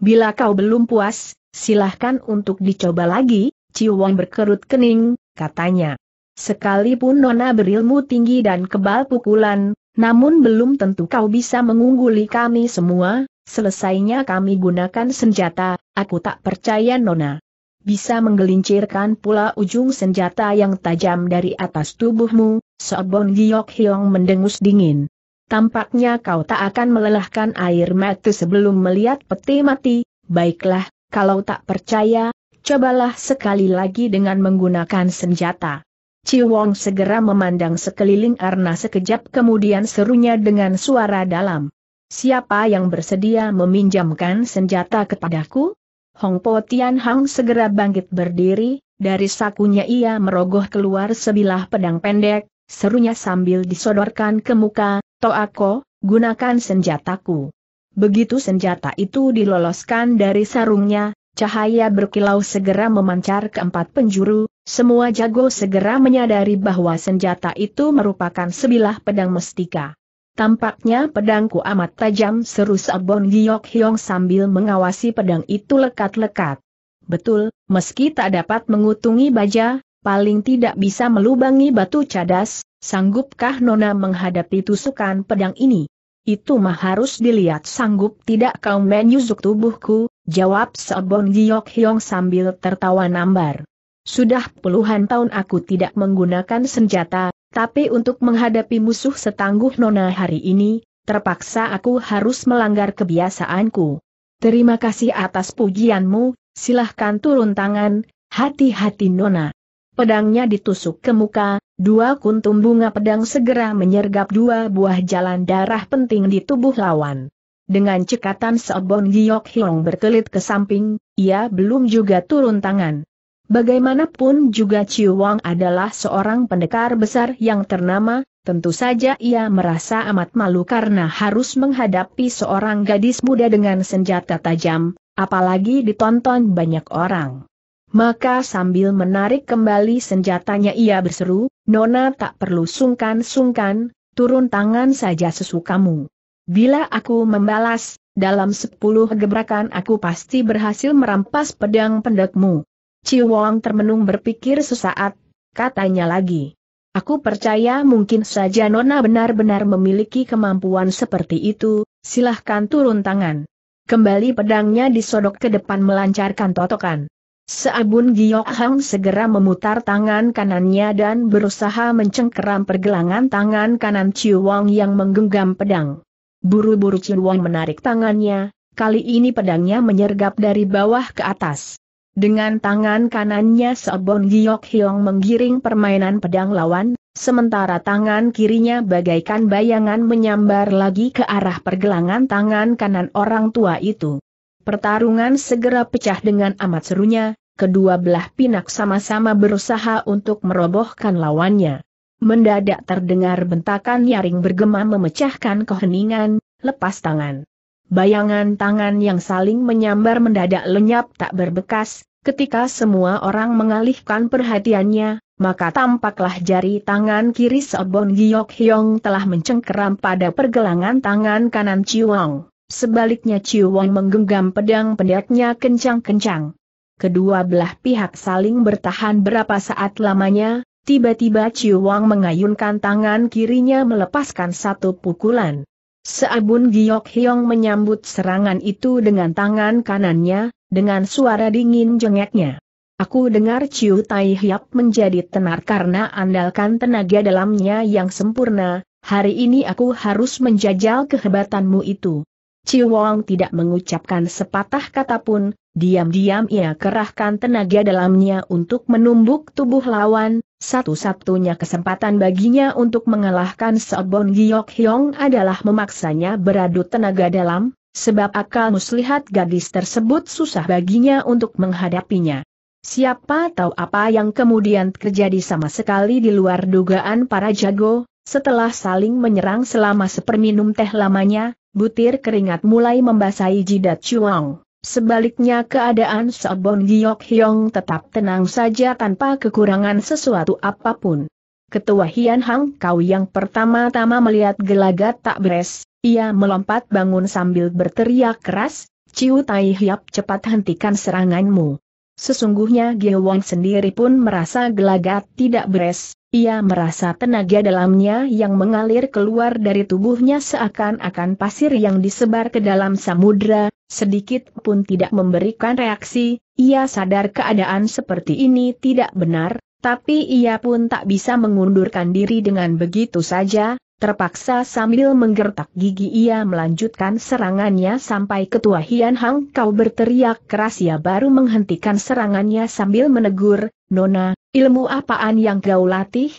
[SPEAKER 1] Bila kau belum puas, silahkan untuk dicoba lagi, Ciwon berkerut kening, katanya. Sekalipun Nona berilmu tinggi dan kebal pukulan, namun belum tentu kau bisa mengungguli kami semua, selesainya kami gunakan senjata, aku tak percaya Nona. Bisa menggelincirkan pula ujung senjata yang tajam dari atas tubuhmu, Sobon Giok Hiong mendengus dingin. Tampaknya kau tak akan melelahkan air mata sebelum melihat peti mati, baiklah, kalau tak percaya, cobalah sekali lagi dengan menggunakan senjata. Ciwong segera memandang sekeliling Arna sekejap kemudian serunya dengan suara dalam. Siapa yang bersedia meminjamkan senjata kepadaku? Hong Po Tian Hang segera bangkit berdiri, dari sakunya ia merogoh keluar sebilah pedang pendek, serunya sambil disodorkan ke muka, Toako, gunakan senjataku. Begitu senjata itu diloloskan dari sarungnya, cahaya berkilau segera memancar ke empat penjuru, semua jago segera menyadari bahwa senjata itu merupakan sebilah pedang mestika. Tampaknya pedangku amat tajam seru Sabon Giyok Hyong sambil mengawasi pedang itu lekat-lekat. Betul, meski tak dapat mengutungi baja, paling tidak bisa melubangi batu cadas, sanggupkah Nona menghadapi tusukan pedang ini? Itu mah harus dilihat sanggup tidak kau menyusuk tubuhku, jawab Sabon Giyok Hyong sambil tertawa nambar. Sudah puluhan tahun aku tidak menggunakan senjata, tapi untuk menghadapi musuh setangguh Nona hari ini, terpaksa aku harus melanggar kebiasaanku. Terima kasih atas pujianmu, silahkan turun tangan, hati-hati Nona. Pedangnya ditusuk ke muka, dua kuntum bunga pedang segera menyergap dua buah jalan darah penting di tubuh lawan. Dengan cekatan seobong Giok Hiong berkelit ke samping, ia belum juga turun tangan. Bagaimanapun juga Chiu Wang adalah seorang pendekar besar yang ternama, tentu saja ia merasa amat malu karena harus menghadapi seorang gadis muda dengan senjata tajam, apalagi ditonton banyak orang. Maka sambil menarik kembali senjatanya ia berseru, Nona tak perlu sungkan-sungkan, turun tangan saja sesukamu. Bila aku membalas, dalam sepuluh gebrakan aku pasti berhasil merampas pedang pendekmu. Ciwong termenung berpikir sesaat, katanya lagi. Aku percaya mungkin saja Nona benar-benar memiliki kemampuan seperti itu, silahkan turun tangan. Kembali pedangnya disodok ke depan melancarkan totokan. Seabun Giok Hang segera memutar tangan kanannya dan berusaha mencengkeram pergelangan tangan kanan Ciwong yang menggenggam pedang. Buru-buru Ciwong menarik tangannya, kali ini pedangnya menyergap dari bawah ke atas. Dengan tangan kanannya Sobon Giok Hiong menggiring permainan pedang lawan, sementara tangan kirinya bagaikan bayangan menyambar lagi ke arah pergelangan tangan kanan orang tua itu. Pertarungan segera pecah dengan amat serunya, kedua belah pinak sama-sama berusaha untuk merobohkan lawannya. Mendadak terdengar bentakan nyaring bergema memecahkan keheningan, lepas tangan bayangan tangan yang saling menyambar mendadak lenyap tak berbekas, ketika semua orang mengalihkan perhatiannya, maka tampaklah jari tangan kiri Sobon Giyok Hyong telah mencengkeram pada pergelangan tangan kanan Ciwong. Sebaliknya Ciwon menggenggam pedang pendeknya kencang-kencang. Kedua belah pihak saling bertahan berapa saat lamanya, tiba-tiba Ciwon mengayunkan tangan kirinya melepaskan satu pukulan. Seabun Giok Hiong menyambut serangan itu dengan tangan kanannya, dengan suara dingin jengeknya. Aku dengar Ciu Tai Hiap menjadi tenar karena andalkan tenaga dalamnya yang sempurna, hari ini aku harus menjajal kehebatanmu itu. Ciu Wong tidak mengucapkan sepatah kata pun, Diam-diam ia kerahkan tenaga dalamnya untuk menumbuk tubuh lawan, satu-satunya kesempatan baginya untuk mengalahkan Sobon Giyok Hyong adalah memaksanya beradu tenaga dalam, sebab akal muslihat gadis tersebut susah baginya untuk menghadapinya. Siapa tahu apa yang kemudian terjadi sama sekali di luar dugaan para jago, setelah saling menyerang selama seperminum teh lamanya, butir keringat mulai membasahi jidat Chuang. Sebaliknya keadaan Sobong Giok Hyong tetap tenang saja tanpa kekurangan sesuatu apapun. Ketua Hian Hang Kau yang pertama-tama melihat gelagat tak beres, ia melompat bangun sambil berteriak keras, Ciu Tai Hiap cepat hentikan seranganmu. Sesungguhnya Wong sendiri pun merasa gelagat tidak beres, ia merasa tenaga dalamnya yang mengalir keluar dari tubuhnya seakan-akan pasir yang disebar ke dalam samudra, sedikit pun tidak memberikan reaksi, ia sadar keadaan seperti ini tidak benar, tapi ia pun tak bisa mengundurkan diri dengan begitu saja, terpaksa sambil menggertak gigi ia melanjutkan serangannya sampai ketua Hian Hang Kau berteriak keras ia baru menghentikan serangannya sambil menegur, Nona, ilmu apaan yang kau latih?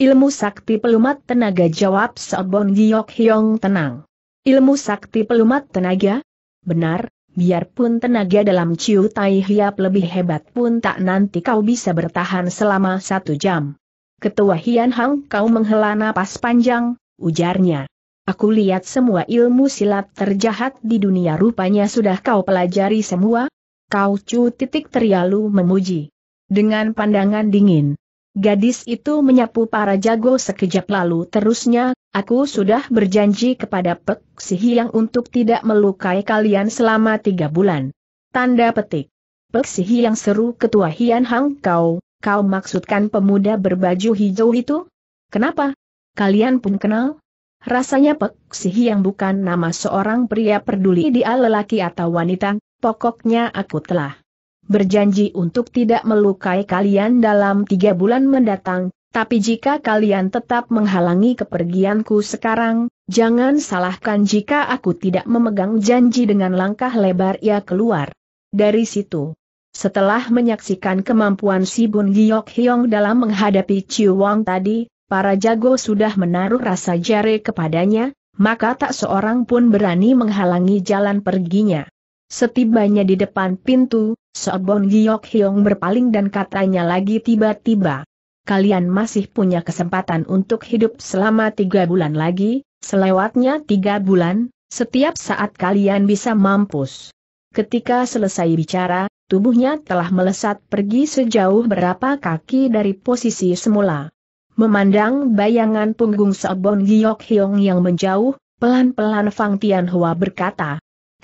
[SPEAKER 1] Ilmu sakti pelumat tenaga jawab Sobong Giyok Hyong tenang. Ilmu sakti pelumat tenaga, Benar, biarpun tenaga dalam Ciu Tai Hiap lebih hebat pun tak nanti kau bisa bertahan selama satu jam. Ketua Hian Hang kau menghela napas panjang, ujarnya. Aku lihat semua ilmu silat terjahat di dunia rupanya sudah kau pelajari semua. Kau cu titik terlalu memuji. Dengan pandangan dingin, Gadis itu menyapu para jago sekejap lalu terusnya, aku sudah berjanji kepada Pek yang untuk tidak melukai kalian selama tiga bulan. Tanda petik. Pek Si seru ketua Hian Hang kau, kau maksudkan pemuda berbaju hijau itu? Kenapa? Kalian pun kenal? Rasanya Pek yang bukan nama seorang pria peduli dia lelaki atau wanita, pokoknya aku telah berjanji untuk tidak melukai kalian dalam tiga bulan mendatang, tapi jika kalian tetap menghalangi kepergianku sekarang, jangan salahkan jika aku tidak memegang janji dengan langkah lebar ia keluar. Dari situ, setelah menyaksikan kemampuan si Bun Giok Hyong dalam menghadapi Chiu Wang tadi, para jago sudah menaruh rasa jare kepadanya, maka tak seorang pun berani menghalangi jalan perginya. Setibanya di depan pintu, Sobon Giyok Hyong berpaling dan katanya lagi tiba-tiba. Kalian masih punya kesempatan untuk hidup selama tiga bulan lagi, selewatnya tiga bulan, setiap saat kalian bisa mampus. Ketika selesai bicara, tubuhnya telah melesat pergi sejauh berapa kaki dari posisi semula. Memandang bayangan punggung Sobon Giyok Hyong yang menjauh, pelan-pelan Fang Tianhua berkata,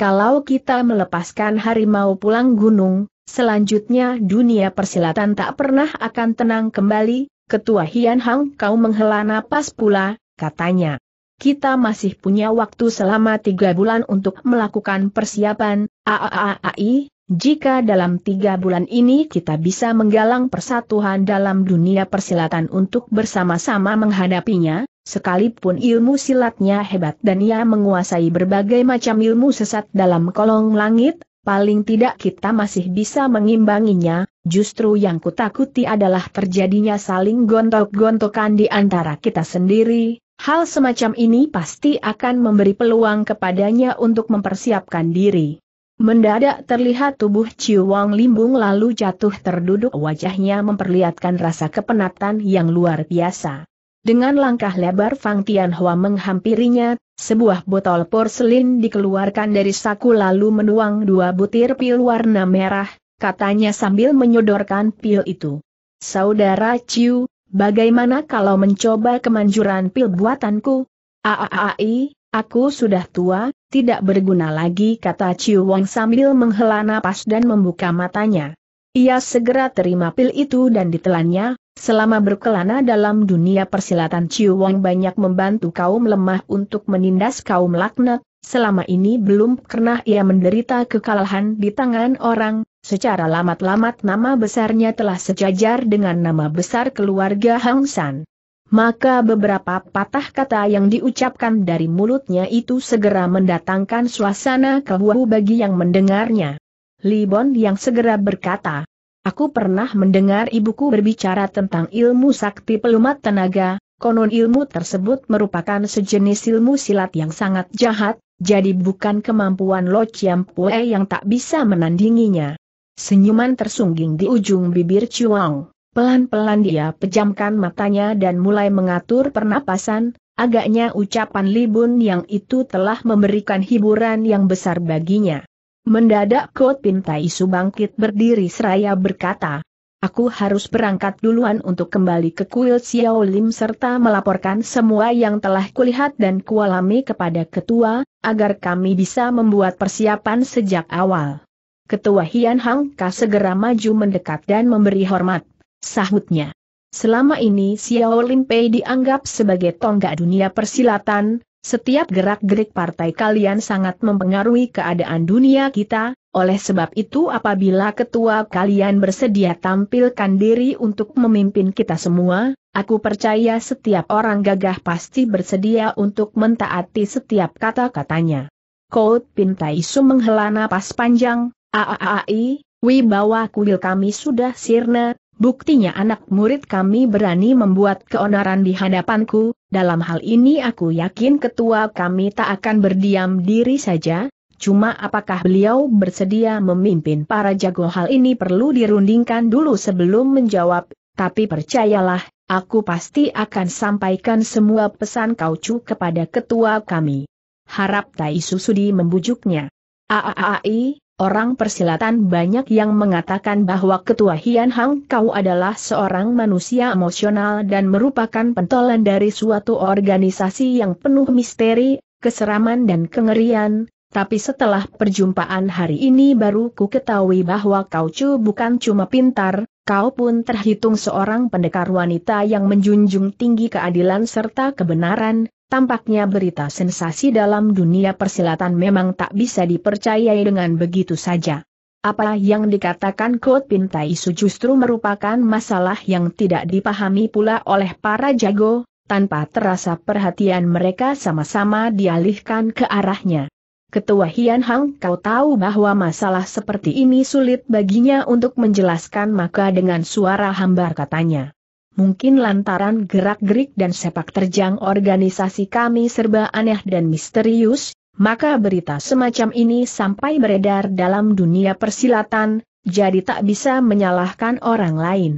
[SPEAKER 1] kalau kita melepaskan harimau pulang gunung, selanjutnya dunia persilatan tak pernah akan tenang kembali, Ketua Hian Hang kau menghela napas pula, katanya. Kita masih punya waktu selama tiga bulan untuk melakukan persiapan, aaai, jika dalam tiga bulan ini kita bisa menggalang persatuan dalam dunia persilatan untuk bersama-sama menghadapinya, sekalipun ilmu silatnya hebat dan ia menguasai berbagai macam ilmu sesat dalam kolong langit, paling tidak kita masih bisa mengimbanginya, justru yang kutakuti adalah terjadinya saling gontok-gontokan di antara kita sendiri, Hal semacam ini pasti akan memberi peluang kepadanya untuk mempersiapkan diri. Mendadak terlihat tubuh Ciu Wang limbung lalu jatuh terduduk wajahnya memperlihatkan rasa kepenatan yang luar biasa. Dengan langkah lebar Fang Tianhua menghampirinya, sebuah botol porselin dikeluarkan dari saku lalu menuang dua butir pil warna merah, katanya sambil menyodorkan pil itu. Saudara Ciu, bagaimana kalau mencoba kemanjuran pil buatanku? Aaai, aku sudah tua, tidak berguna lagi kata Chiu Wang sambil menghela napas dan membuka matanya. Ia segera terima pil itu dan ditelannya, selama berkelana dalam dunia persilatan Chiu Wang banyak membantu kaum lemah untuk menindas kaum laknat, selama ini belum pernah ia menderita kekalahan di tangan orang, secara lamat-lamat nama besarnya telah sejajar dengan nama besar keluarga Hang San maka beberapa patah kata yang diucapkan dari mulutnya itu segera mendatangkan suasana kehuau bagi yang mendengarnya. Libon yang segera berkata, Aku pernah mendengar ibuku berbicara tentang ilmu sakti pelumat tenaga, konon ilmu tersebut merupakan sejenis ilmu silat yang sangat jahat, jadi bukan kemampuan Lo Chiam Pue yang tak bisa menandinginya. Senyuman tersungging di ujung bibir Chuang. Pelan-pelan dia pejamkan matanya dan mulai mengatur pernapasan, agaknya ucapan Libun yang itu telah memberikan hiburan yang besar baginya. Mendadak Kot Pintai Su bangkit berdiri seraya berkata, Aku harus berangkat duluan untuk kembali ke kuil Xiao Lim serta melaporkan semua yang telah kulihat dan kualami kepada ketua, agar kami bisa membuat persiapan sejak awal. Ketua Hian Hang Ka segera maju mendekat dan memberi hormat. Sahutnya. Selama ini Xiao Pei dianggap sebagai tonggak dunia persilatan, setiap gerak-gerik partai kalian sangat mempengaruhi keadaan dunia kita, oleh sebab itu apabila ketua kalian bersedia tampilkan diri untuk memimpin kita semua, aku percaya setiap orang gagah pasti bersedia untuk mentaati setiap kata-katanya. Kout Pintai Su menghela napas panjang, aaai, wibawa kuil kami sudah sirna, Buktinya anak murid kami berani membuat keonaran di hadapanku, dalam hal ini aku yakin ketua kami tak akan berdiam diri saja, cuma apakah beliau bersedia memimpin para jago hal ini perlu dirundingkan dulu sebelum menjawab, tapi percayalah, aku pasti akan sampaikan semua pesan kaucu kepada ketua kami. Harap Tai Susudi membujuknya. Aaai, Orang persilatan banyak yang mengatakan bahwa Ketua Hian Hang Kau adalah seorang manusia emosional dan merupakan pentolan dari suatu organisasi yang penuh misteri, keseraman dan kengerian, tapi setelah perjumpaan hari ini baru ku ketahui bahwa Kau Chu bukan cuma pintar, kau pun terhitung seorang pendekar wanita yang menjunjung tinggi keadilan serta kebenaran, Tampaknya berita sensasi dalam dunia persilatan memang tak bisa dipercayai dengan begitu saja. Apa yang dikatakan Kot Pintai Isu justru merupakan masalah yang tidak dipahami pula oleh para jago, tanpa terasa perhatian mereka sama-sama dialihkan ke arahnya. Ketua Hian Hang kau tahu bahwa masalah seperti ini sulit baginya untuk menjelaskan maka dengan suara hambar katanya mungkin lantaran gerak-gerik dan sepak terjang organisasi kami serba aneh dan misterius, maka berita semacam ini sampai beredar dalam dunia persilatan, jadi tak bisa menyalahkan orang lain.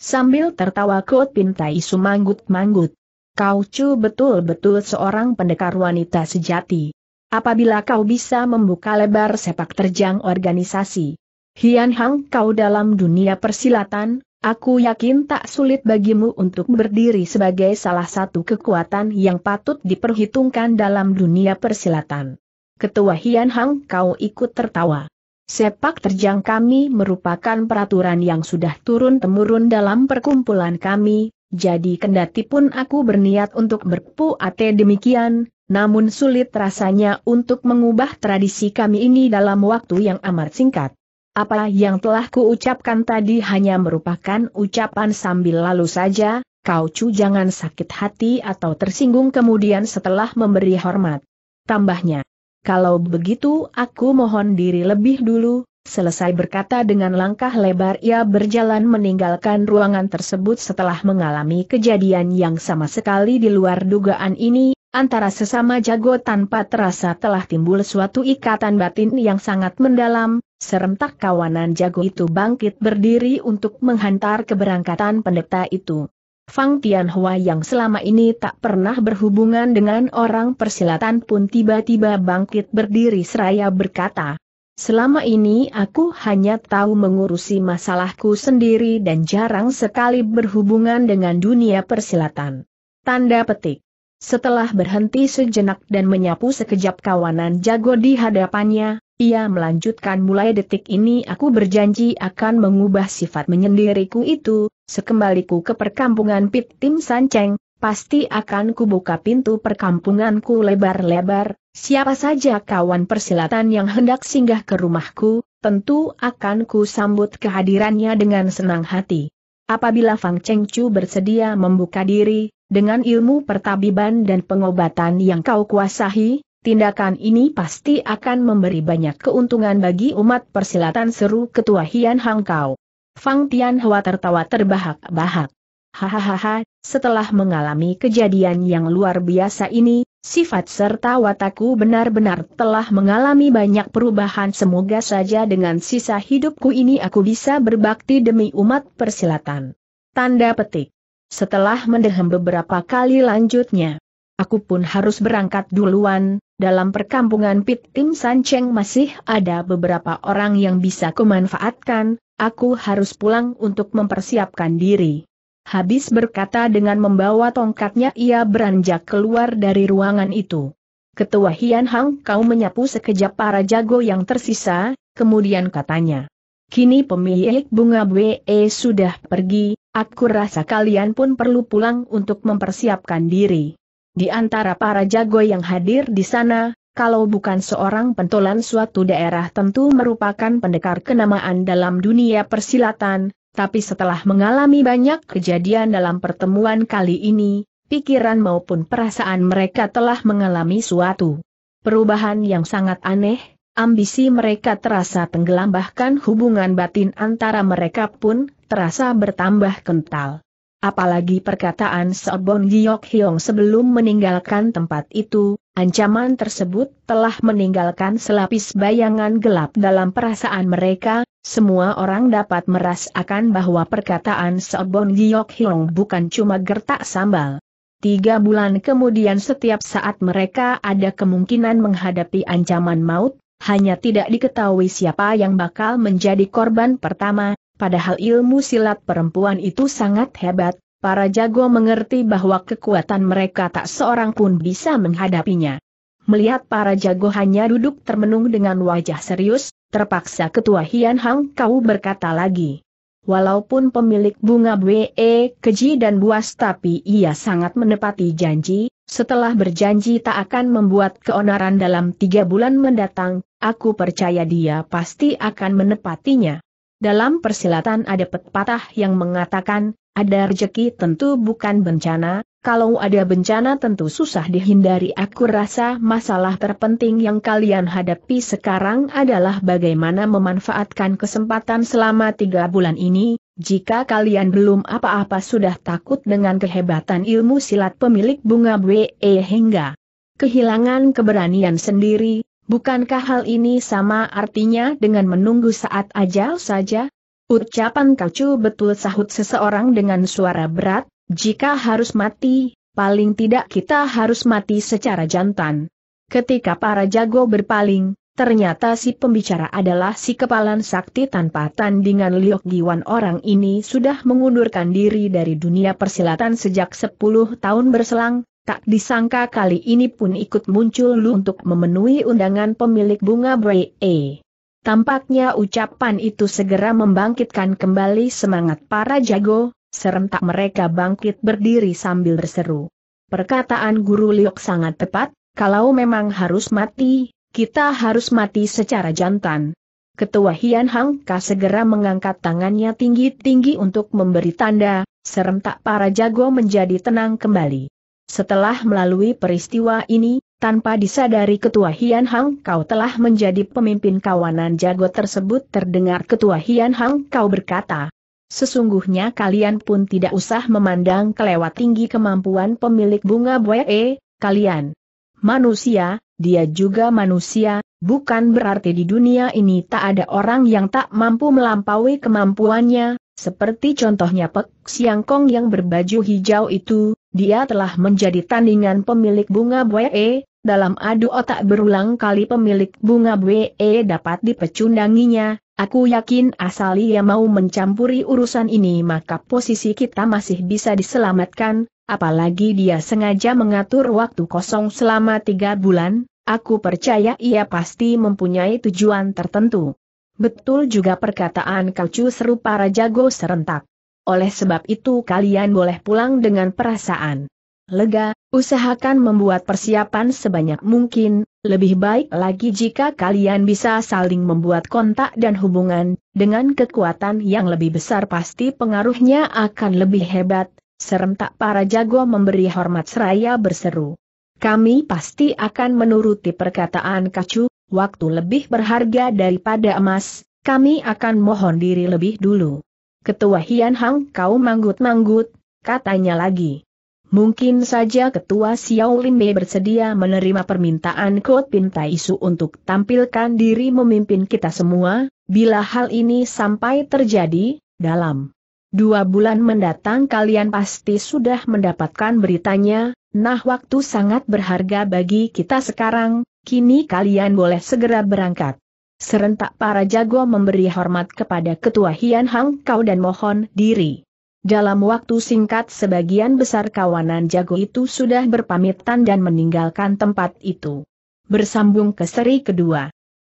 [SPEAKER 1] Sambil tertawa Kot Pintai sumanggut-manggut. Kau cu betul-betul seorang pendekar wanita sejati. Apabila kau bisa membuka lebar sepak terjang organisasi. Hian Hang kau dalam dunia persilatan, Aku yakin tak sulit bagimu untuk berdiri sebagai salah satu kekuatan yang patut diperhitungkan dalam dunia persilatan. Ketua Hian Hang kau ikut tertawa. Sepak terjang kami merupakan peraturan yang sudah turun-temurun dalam perkumpulan kami, jadi kendati pun aku berniat untuk berpuate demikian, namun sulit rasanya untuk mengubah tradisi kami ini dalam waktu yang amat singkat. Apa yang telah kuucapkan tadi hanya merupakan ucapan sambil lalu saja, kau cu jangan sakit hati atau tersinggung kemudian setelah memberi hormat. Tambahnya, kalau begitu aku mohon diri lebih dulu, Selesai berkata dengan langkah lebar ia berjalan meninggalkan ruangan tersebut setelah mengalami kejadian yang sama sekali di luar dugaan ini, Antara sesama jago tanpa terasa telah timbul suatu ikatan batin yang sangat mendalam, serentak kawanan jago itu bangkit berdiri untuk menghantar keberangkatan pendeta itu. Fang Tianhua yang selama ini tak pernah berhubungan dengan orang persilatan pun tiba-tiba bangkit berdiri seraya berkata, Selama ini aku hanya tahu mengurusi masalahku sendiri dan jarang sekali berhubungan dengan dunia persilatan. Tanda petik. Setelah berhenti sejenak dan menyapu sekejap kawanan jago di hadapannya, ia melanjutkan mulai detik ini aku berjanji akan mengubah sifat menyendiriku itu, sekembaliku ke perkampungan Pit Tim Sanceng, pasti akan kubuka pintu perkampunganku lebar-lebar, siapa saja kawan persilatan yang hendak singgah ke rumahku, tentu akan ku sambut kehadirannya dengan senang hati. Apabila Fang Cheng Chu bersedia membuka diri, dengan ilmu pertabiban dan pengobatan yang kau kuasahi, Tindakan ini pasti akan memberi banyak keuntungan bagi umat persilatan seru ketua Hian Hang Kau. Fang Tian Hua tertawa terbahak-bahak. Hahaha, setelah mengalami kejadian yang luar biasa ini, sifat serta watakku benar-benar telah mengalami banyak perubahan semoga saja dengan sisa hidupku ini aku bisa berbakti demi umat persilatan. Tanda petik. Setelah mendehem beberapa kali lanjutnya, aku pun harus berangkat duluan, dalam perkampungan Pit Tim Cheng masih ada beberapa orang yang bisa kumanfaatkan, aku harus pulang untuk mempersiapkan diri. Habis berkata dengan membawa tongkatnya ia beranjak keluar dari ruangan itu. Ketua Hian Hang kau menyapu sekejap para jago yang tersisa, kemudian katanya. Kini pemilik bunga BE sudah pergi, Aku rasa kalian pun perlu pulang untuk mempersiapkan diri. Di antara para jago yang hadir di sana, kalau bukan seorang pentolan suatu daerah tentu merupakan pendekar kenamaan dalam dunia persilatan, tapi setelah mengalami banyak kejadian dalam pertemuan kali ini, pikiran maupun perasaan mereka telah mengalami suatu perubahan yang sangat aneh, Ambisi mereka terasa tenggelam bahkan hubungan batin antara mereka pun terasa bertambah kental. Apalagi perkataan Seobong Giok Hyong sebelum meninggalkan tempat itu, ancaman tersebut telah meninggalkan selapis bayangan gelap dalam perasaan mereka, semua orang dapat merasakan bahwa perkataan Seobong Giok Hyong bukan cuma gertak sambal. Tiga bulan kemudian setiap saat mereka ada kemungkinan menghadapi ancaman maut, hanya tidak diketahui siapa yang bakal menjadi korban pertama, padahal ilmu silat perempuan itu sangat hebat, para jago mengerti bahwa kekuatan mereka tak seorang pun bisa menghadapinya. Melihat para jago hanya duduk termenung dengan wajah serius, terpaksa ketua Hian Hang Kau berkata lagi. Walaupun pemilik bunga BE keji dan buas tapi ia sangat menepati janji, setelah berjanji tak akan membuat keonaran dalam tiga bulan mendatang, Aku percaya dia pasti akan menepatinya. Dalam persilatan ada pepatah yang mengatakan, ada rejeki tentu bukan bencana, kalau ada bencana tentu susah dihindari. Aku rasa masalah terpenting yang kalian hadapi sekarang adalah bagaimana memanfaatkan kesempatan selama tiga bulan ini, jika kalian belum apa-apa sudah takut dengan kehebatan ilmu silat pemilik bunga BE hingga kehilangan keberanian sendiri, Bukankah hal ini sama artinya dengan menunggu saat ajal saja? Ucapan kacu betul sahut seseorang dengan suara berat, jika harus mati, paling tidak kita harus mati secara jantan. Ketika para jago berpaling, Ternyata si pembicara adalah si kepalan sakti tanpa tandingan Liok Giwan orang ini sudah mengundurkan diri dari dunia persilatan sejak 10 tahun berselang, Tak disangka kali ini pun ikut muncul Lu untuk memenuhi undangan pemilik bunga Bray. A. Tampaknya ucapan itu segera membangkitkan kembali semangat para jago, serentak mereka bangkit berdiri sambil berseru. Perkataan Guru Liok sangat tepat, kalau memang harus mati, kita harus mati secara jantan. Ketua Hian Hang Ka segera mengangkat tangannya tinggi-tinggi untuk memberi tanda, serentak para jago menjadi tenang kembali. Setelah melalui peristiwa ini, tanpa disadari Ketua Hian Hang Kau telah menjadi pemimpin kawanan jago tersebut terdengar Ketua Hian Hang Kau berkata, Sesungguhnya kalian pun tidak usah memandang kelewat tinggi kemampuan pemilik bunga buae, e, kalian. Manusia, dia juga manusia, bukan berarti di dunia ini tak ada orang yang tak mampu melampaui kemampuannya, seperti contohnya Pek Siangkong yang berbaju hijau itu, dia telah menjadi tandingan pemilik bunga Bue, dalam adu otak berulang kali pemilik bunga Bue dapat dipecundanginya, aku yakin asal ia mau mencampuri urusan ini maka posisi kita masih bisa diselamatkan, apalagi dia sengaja mengatur waktu kosong selama tiga bulan, aku percaya ia pasti mempunyai tujuan tertentu. Betul juga perkataan kau serupa Raja Go serentak. Oleh sebab itu kalian boleh pulang dengan perasaan lega, usahakan membuat persiapan sebanyak mungkin, lebih baik lagi jika kalian bisa saling membuat kontak dan hubungan, dengan kekuatan yang lebih besar pasti pengaruhnya akan lebih hebat, serentak para jago memberi hormat seraya berseru. Kami pasti akan menuruti perkataan kacu, waktu lebih berharga daripada emas, kami akan mohon diri lebih dulu. Ketua Hian Hang kau manggut-manggut, katanya lagi. Mungkin saja Ketua Xiao Lin Mei bersedia menerima permintaan Kot Pinta Isu untuk tampilkan diri memimpin kita semua, bila hal ini sampai terjadi, dalam dua bulan mendatang kalian pasti sudah mendapatkan beritanya, nah waktu sangat berharga bagi kita sekarang, kini kalian boleh segera berangkat. Serentak para jago memberi hormat kepada Ketua Hian Hang Kau dan mohon diri. Dalam waktu singkat sebagian besar kawanan jago itu sudah berpamitan dan meninggalkan tempat itu. Bersambung ke seri kedua.